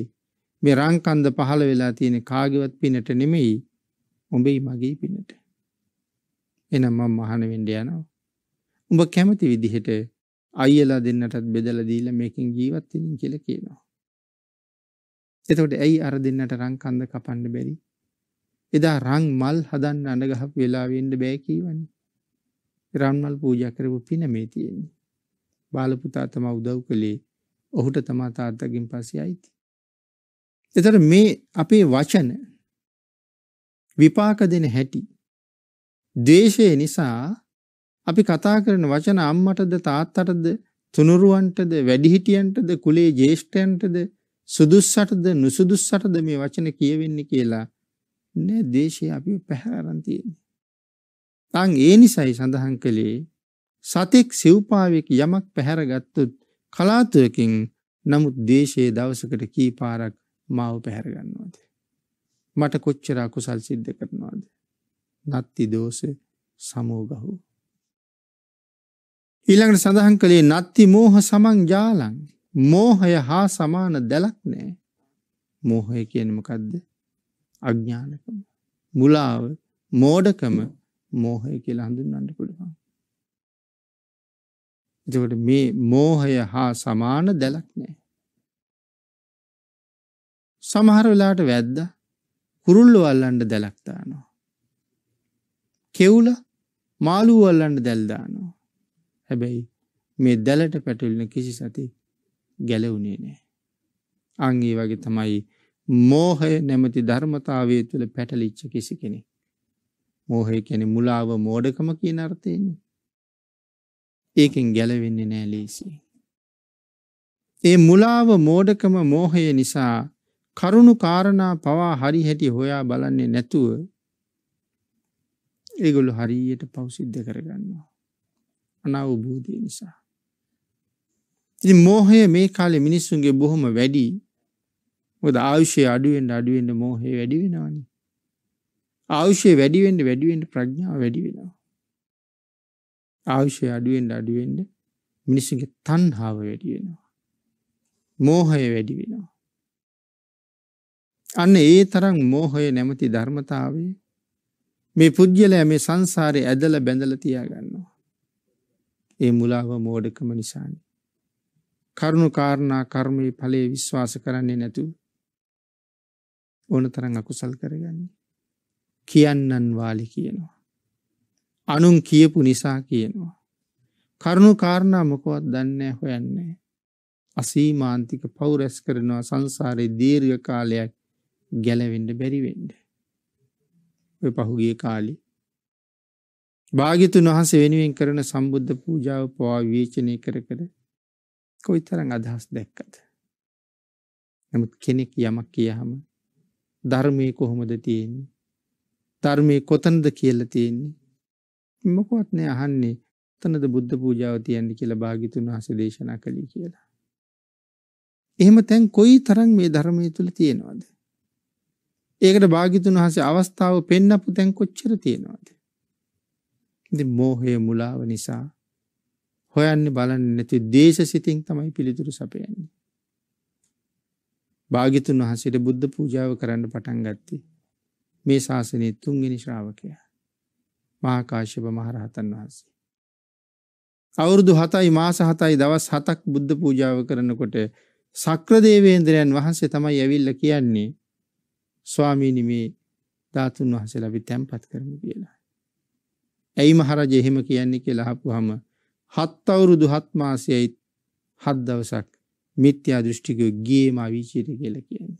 මේ රංකන්ද පහළ වෙලා තියෙන කාගවත් පිනට නෙමෙයි උඹේ මගේ පිනට. එනම් මම මහාන වෙන්න යනවා. උඹ කැමති විදිහට අයියලා දෙන්නටත් බෙදලා දීලා මේකෙන් ජීවත් වෙමින් කියලා කියනවා. එතකොට ඇයි අර දෙන්නට රංකන්ද කපන්න බැරි? එදා රං මල් හදන්න අඬගහපු වෙලාවෙ ඉන්න බෑ කීවනේ. රන් මල් පූජා කරපු පින මේ තියෙන්නේ. බාල පුතා තම උදව් කළේ. ඔහුට තමා තාත්තගෙන් පස්සේ ආйти. එතකොට මේ අපේ වචන විපාක දෙන හැටි දේශය නිසා අපි කතා කරන වචන අම්මටද තාත්තටද තුනුරුවන්ටද වැඩිහිටියන්ටද කුලේ ජේෂ්ඨයන්ටද සුදුස්සටද නුසුදුස්සටද මේ වචන කියවෙන්නේ කියලා නෑ දේශය අපි පැහැර අරන් තියෙන්නේ. තන් ඒ නිසයි සඳහන් කළේ සතෙක් සිව්පාවෙක යමක් පැහැරගත්තොත් කලාතුරකින් නමුත් දේශයේ දවසකට කී පාරක් මාව පැහැරගන්නවාද. මට කොච්චර අකුසල් සිද්ධ කරනවාද. නත්ති දෝස සමෝගහු. ඊළඟට සඳහන් කළේ නත්ති මෝහ සමං ජාලන් මෝහය හා සමාන දැලක් නෑ මෝහය කියනමකදද අඥ්ඥානකම මුලාව මෝඩකම මෝහය කියලා හඳුන්නට පුළුවන්. එතකට මේ මෝහය හා සමාන දැලක් නෑ සමහර වෙලාට වැද්ද කුරුල්ලු අල්ලන්ට දැලක්දානවා. කෙවුල මාළු අල්ලන්ට දැල්දානවා. හැබැයි මේ දැලට පැටුල්න කිසි සති ගැලවුණේ නෑ. අංගේ වගේ තමයි මෝහය නැමති ධර්මතාවය තුළ පැටලිච්ච කිසි කෙනෙ. මෝහය කැනෙ මුලාව මෝඩකම කිය නර්ථයන්නේ. ඒකෙන් ගැලවෙන්නේ නෑ ලේසි. ඒ මුලාව මෝඩකම මෝහය නිසා කරුණු කාරණා පවා හරි හැටි හොයා බලන්නේ නැතුව ඒගොල්ලු හරියට පවසිද්ධ කරගන්නවා. අනවබෝධය නිසා. ඉතින් මෝහය මේ කාලේ මිනිස්සුන්ගේ බොහොම වැඩි. මොකද ආයුෂය අඩුවෙන් අඩුවෙන් මෝහය වැඩි වෙනවනේ. ආයුෂය වැඩි වෙන්න වැඩි වෙන්න ප්‍රඥාව වැඩි වෙනවා. ආයුෂය අඩුවෙන් අඩුවෙන් මිනිස්සුන්ගේ තණ්හාව වැඩි වෙනවා. මෝහය වැඩි වෙනවා. අන්න ඒ තරම් මෝහය නැමති ධර්මතාවය මේ පුද්ගලයා මේ සංසාරය ඇදල බැඳල තියාගන්නවා. ඒ මුලාව මෝඩකම නිසානි. කරුණු කාරණා කර්මය ඵලේ විශ්වාස කරන්නේ නැතු ඕන තරන් අකුසල් කරගන්නේ. කියන්නන් වාලි කියනවා. අනුන් කියපු නිසා කියනවා. කරුණු කාරණා මොකවත් දන්නේ හොයන්නේ. අසීමාන්තික පෞරැස් කරනවා සංසාරය දීර්ඝ කාලයක් ගැලවෙඩ බැරිවෙඩ. පහුගිය කාලි. භාගිතුන් වහන්ස වෙනුවෙන් කරන සම්බුද්ධ පූජාව පවා වේචනය කර කර කොයි තරං අදහස් දැක්කද. නමුත් කෙනෙක් යමක් කියහම ධර්මය කොහොමද තියෙන්නේ. ධර්මය කොතනද කියල තියෙන්නේ. මොකොත් නෑ අහන්නේ තනද බුද්ධ පූජාව තියන්න කියලා භාගිතුන් වහස දේශනා කළි කියලා. එහෙම තැන් කොයි තරන් මේ ධර්මය තුළ තියෙනවාද. ඒකට භාගිතුන් වහන්සේ අවස්ථාව පෙන්නපු තැන් කොච්චර තියෙනවාද. ඉතින් මෝහය මුලාව නිසා හොයන්න බලන්න නැති දේශ සිතින් තමයි පිළිතුරු සපයන්නේ. භාගිතුන් වහසට බුද්ධ පූජාව කරන්න පටන් ගත්ති. මේ ශාසනය තුන්ගනි ශ්‍රාවකයා. මහාකාශ්‍යප මහරහතන් වහන්සේ. අවුරුදු හතයි මාස හතයි දවස් හතක් බුද්ධ පූජාව කරනකොට සක්‍රදේවේන්ද්‍රයන් වහන්සේ තමයි ඇවිල්ල කියන්නේ ස්වාමීනිමේ ධාතුන් වහසල අපි තැන්පත් කරමු කියලා. ඇයි මහරජ එහෙම කියන්නේ කියලාහපු හම හත් අවුරුදු හත්මාසයයි හත් දවසක් මිත්‍යා දෘෂ්ටිකය ගේම අවිචීත කියල කියන්නේ.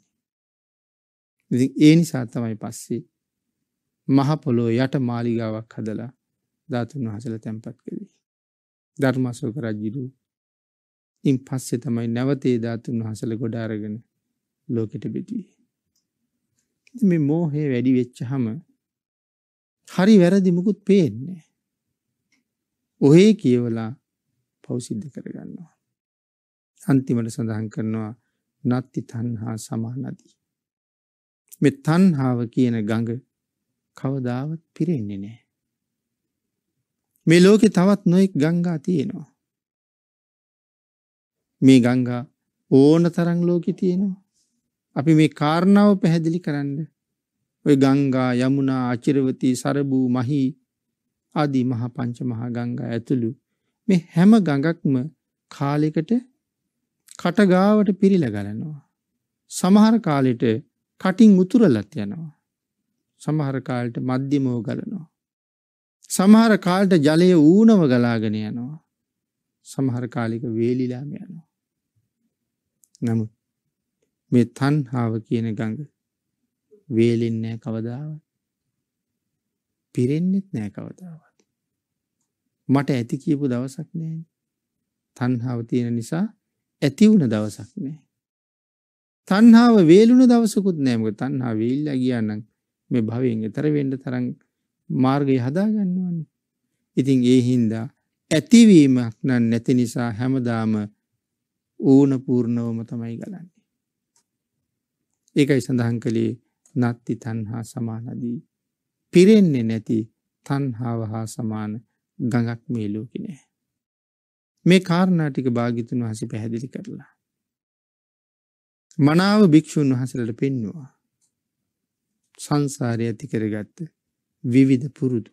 ඉති ඒ නිසා තමයි පස්සේ මහපොලෝ යට මාලිගාවක් හදලා ධාතුන් වහසල තැන්පත් කරේ. ධර්මසෝක රජ්ජිරු ඉන් පස්සෙ තමයි නැවතේ ධාතුන් වහසල ගොඩාරගෙන ලෝකෙට බෙදී. මේ මෝහය වැඩි වෙච්චහම හරි වැරදි මුකුත් පේන්නේ. ඔහේ කියවලා පෞසිද්ධ කරගන්නවා. අන්තිමට සඳහන් කරනවා නත්ති තන්හා සමානදී. මෙ තන්හාව කියන ගඟ කවදාවත් පිරෙන්නේ නෑ. මේ ලෝකෙ තවත් නොයෙක් ගංගා තියෙනවා. මේ ගංගා ඕන තරං ලෝකෙ තියෙනවා. අපි මේ කාරණාව පැහැදිලි කරන්න ඔය ගංගා යමුනා අචිරවතී සරබූ මහි ආදී මහා පංච මහා ගංගා ඇතුළු මේ හැම ගඟක්ම කාලයකට කටගාවට පිරිලා ගලනවා සමහර කාලෙට කටින් උතුරලත් යනවා සමහර කාලට මධ්‍යමෝ ගලනවා සමහර කාලට ජලය ඌනව ගලාගෙන යනවා සමහර කාලික වේලිලාම යනවා නමුත් මේ තන්හාාව කියන ගඟ වේලෙන්නෑ කවදාවත් පිරෙන්න්නෙත් නෑ කවදාවත් මට ඇති කියපු දවසක් නෑ තන්හාාව තියෙන නිසා ඇතිවුණ දවසක් නෑ තන්හාාව වේලුණ දවසකුත් නෑමක තන්හා වේල්ල කියන්න මේ භවෙන් එතරවෙන්ඩ තරන් මාර්ගය හදාගන්නවන ඉතින් ඒ හින්දා ඇතිවීමක් නන් නැති නිසා හැමදාම ඌනපූර්ණවම තමයි ගලන්න ඒකයි සඳහන් කළේ නත්ති තන්හා සමානදී. පිරෙන්නේ නැති තන්හාව හා සමාන ගඟක් මේ ලෝකනෑ. මේ කාරණාටික භාගිතුන් වහස පැහැදිලි කරලා. මනාව භික්‍ෂූන් වහසලට පෙන්නවා. සංසාරය ඇති කරගත්ත විවිධ පුරුදු.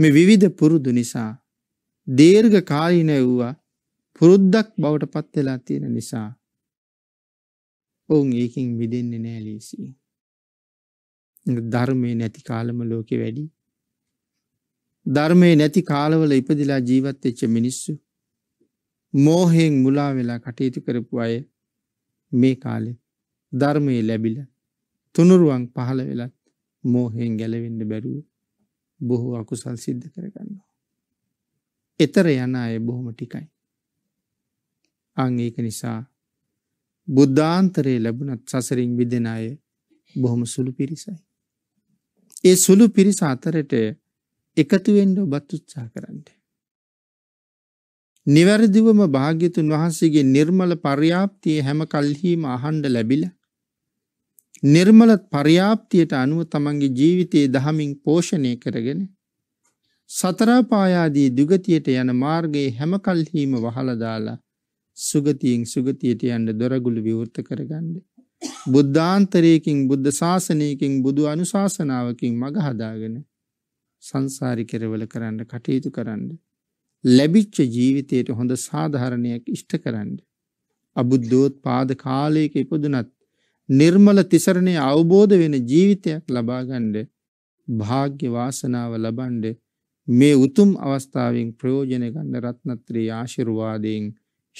මේ විවිධ පුරුදු නිසා දේර්ඝ කාලින වූවා පුරුද්දක් බවට පත්වෙලා තියෙන නිසා ඔවුන් ඒකින් මිදෙන්නේ නෑ ලේසි. ධර්මය නැති කාලම ලෝකෙ වැඩි. ධර්මය නැති කාලවල ඉපදිලා ජීවත් එච්ච මිනිස්සු. මෝහෙෙන් මුලා වෙලා කටයුතු කරපු අය මේ කාලෙ ධර්මය ලැබිල තුනුරුවන් පහළ වෙලත් මෝහෙෙන් ගැලවෙන්න බැරුව බොහෝ අකුසල් සිද්ධ කරගන්නවා. එතර යන අය බොහොම ටිකයි. අංඒක නිසා බුද්ධාන්තරයේ ලැබුණත් සසරින් විදෙන අය බොහොම සුළු පිරිසයි. ඒ සුළු පිරිස අතරට එකතුවෙන්ඩ ඔබත් උත්සා කරන්න. නිවැරදිවම භාග්‍යතුන් වහන්සේගේ නිර්මල පර්යාප්තිය හැම කල්හීම අහන්ඩ ලැබිල. නිර්මලත් පර්යාප්තියට අනුව තමන්ගේ ජීවිතයේ දහමින් පෝෂණය කරගෙන සතරාපායාදී දුගතියට යන මාර්ගයේ හැම කල්හීම වහලදාලා සුගතියෙන් සුගතියට යන්න දොරගුළු විවෘත කරගන්න. බුද්ධාන්තරයකින් බුද්ධ ශාසනයකින් බුදු අනුශාසනාවකින් මඟ හදාගෙන සංසාරි කෙරවල කරන්න කටයුතු කරන්න. ලැබිච්ච ජීවිතයට හොඳ සාධාරණයක් ඉෂ්ට කරන්න. අබුද්ධෝත් පාද කාලයක ඉපදුනත් නිර්මල තිසරණය අවබෝධ වෙන ජීවිතයක් ලබාගණ්ඩ භාග්‍ය වාසනාව ලබන්ඩ මේ උතුම් අවස්ථාවෙන් ප්‍රයෝජන ගන්න රත්නත්‍රී ආශිරුවාදයෙන්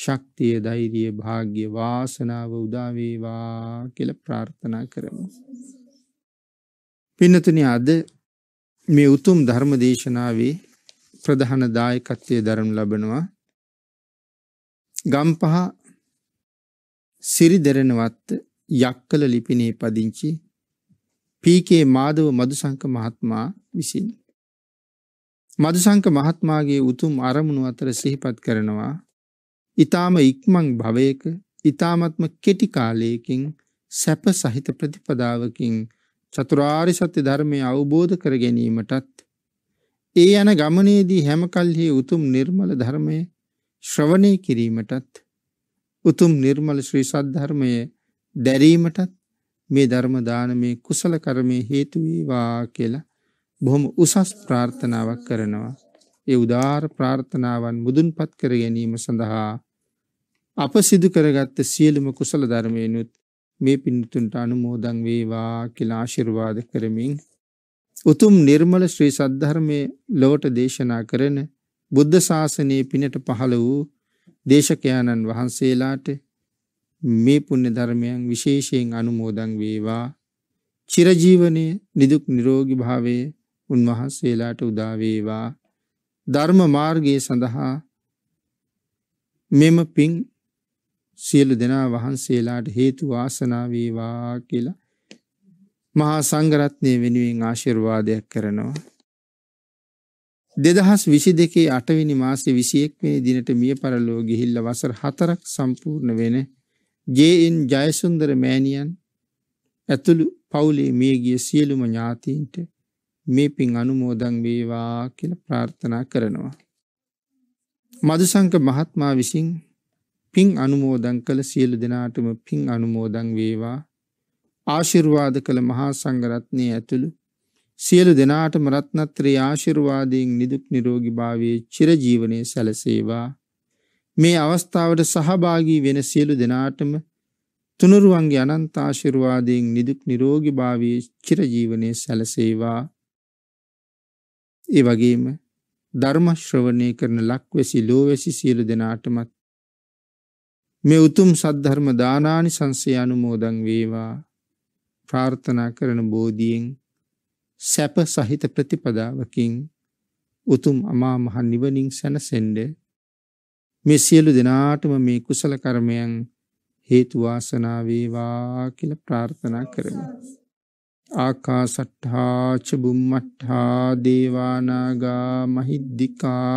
ශක්තිය දෛරිය භාග්‍ය වාසනාව උදාවේවා කියල ප්‍රාර්ථනා කරමු. පින්නතන අද මේ උතුම් ධර්ම දේශනාවේ ප්‍රධාන දායකත්වය දරම් ලබනවා ගම්පහ සිරිදරනවත්ත යක්කල ලිපිනේ පදිංචි පීකේ මාදව මදුසංක මහත්මා විසින්. මදුසංක මහත්මාගේ උතුම් අරමුණු අතර සිහිපත් කරනවා ඊ타ම ඉක්මන් භවයක ඊ타මත්ම කෙටි කාලයකින් සැප සහිත ප්‍රතිපදාවකින් චතුරාර්ය සත්‍ය ධර්මය අවබෝධ කර ගැනීමටත් ඒ යන ගමනේදී හැම කල්හි උතුම් නිර්මල ධර්මය ශ්‍රවණය කිරීමටත් උතුම් නිර්මල ශ්‍රී සද්ධර්මය දැරීමටත් මේ ධර්ම දානමේ කුසල කර්මයේ හේතු වේවා කියලා බොහොම උසස් ප්‍රාර්ථනාවක් කරනවා. ඒ උදාාර ප්‍රාර්ථනාවන් මුදුන්පත් කර ගැනීම සඳහා අප සිදු කරගත්ත සියලුම කුසල ධර්මයනුත් මේ පින්තුන්ට අනුමෝදන් වේවා කියලා ආශිර්වාද කරමින් උතුම් නිර්මල ශ්‍රී සද්ධර්මයේ ලොවට දේශනා කරන බුද්ධ ශාසනයේ පිනට පහළ වූ දේශකයාණන් වහන්සේලාට මේ පුණ්‍ය ධර්මයන් විශේෂයෙන් අනුමෝදන් වේවා චිරජීවනයේ නිදුක් නිරෝගී භාවයේ උන්වහන්සේලාට උදා වේවා ධර්ම මාර්ගයේ සඳහා මෙම පිං සියලු දෙනා වහන්සේලාට හේතු වාසනා වේවා කියලා මහා සංඝරත්නය වෙනුවෙන් ආශිර්වාදයක් කරනවා. 2022 අටවෙනි මාසේ 21 වෙනි දිනට මිය පරලෝ ගිහිල්ලා වසර 4ක් සම්පූර්ණ වෙන ජේ.එන්. ජයසුන්දර මෑණියන් ඇතුළු පවුලේ මිය ගිය සියලුම ඥාතීන්ට මේ පින් අනුමෝදන් වේවා කියලා ප්‍රාර්ථනා කරනවා. මදුසංක මහත්මයා විසින් පින් අනුමෝදං කළ සියලු දෙනාටම පින් අනුමෝදං වේවා ආශිර්වාද කළ මහා සංගරත්නය ඇතුළු සියලු දෙනාටම රත්නත්‍රේ ආශිර්වාදයෙන් නිදුක් නිරෝගී භාවයේ චිරජීවනයේ සැලසේවා මේ අවස්ථාවට සහභාගී වෙන සියලු දෙනාටම තුනුරුවන්ගේ අනන්ත ආශිර්වාදයෙන් නිදුක් නිරෝගී භාවයේ චිරජීවනයේ සැලසේවා ඒ වගේම ධර්ම ශ්‍රවණය කරන ලක්වැසි ලෝවැසි සියලු දෙනාටමත් මේ උතුම් සද්ධර්ම දානානි සංසය අනුමෝදන් වේවා ප්‍රාර්ථනා කරන බෝධියෙන් සැප සහිත ප්‍රතිපදාවකින් උතුම් අමා මහ නිවනින් සැනසෙන්ඩ මේ සියලු දෙනාටම මේ කුසල කර්මයන් හේතු වාසනා වේවා කියලා ප්‍රාර්ථනා කරමු. ආකාසට්ඨා ච බුම්මට්ඨා දේවානාගා මහිද්దికා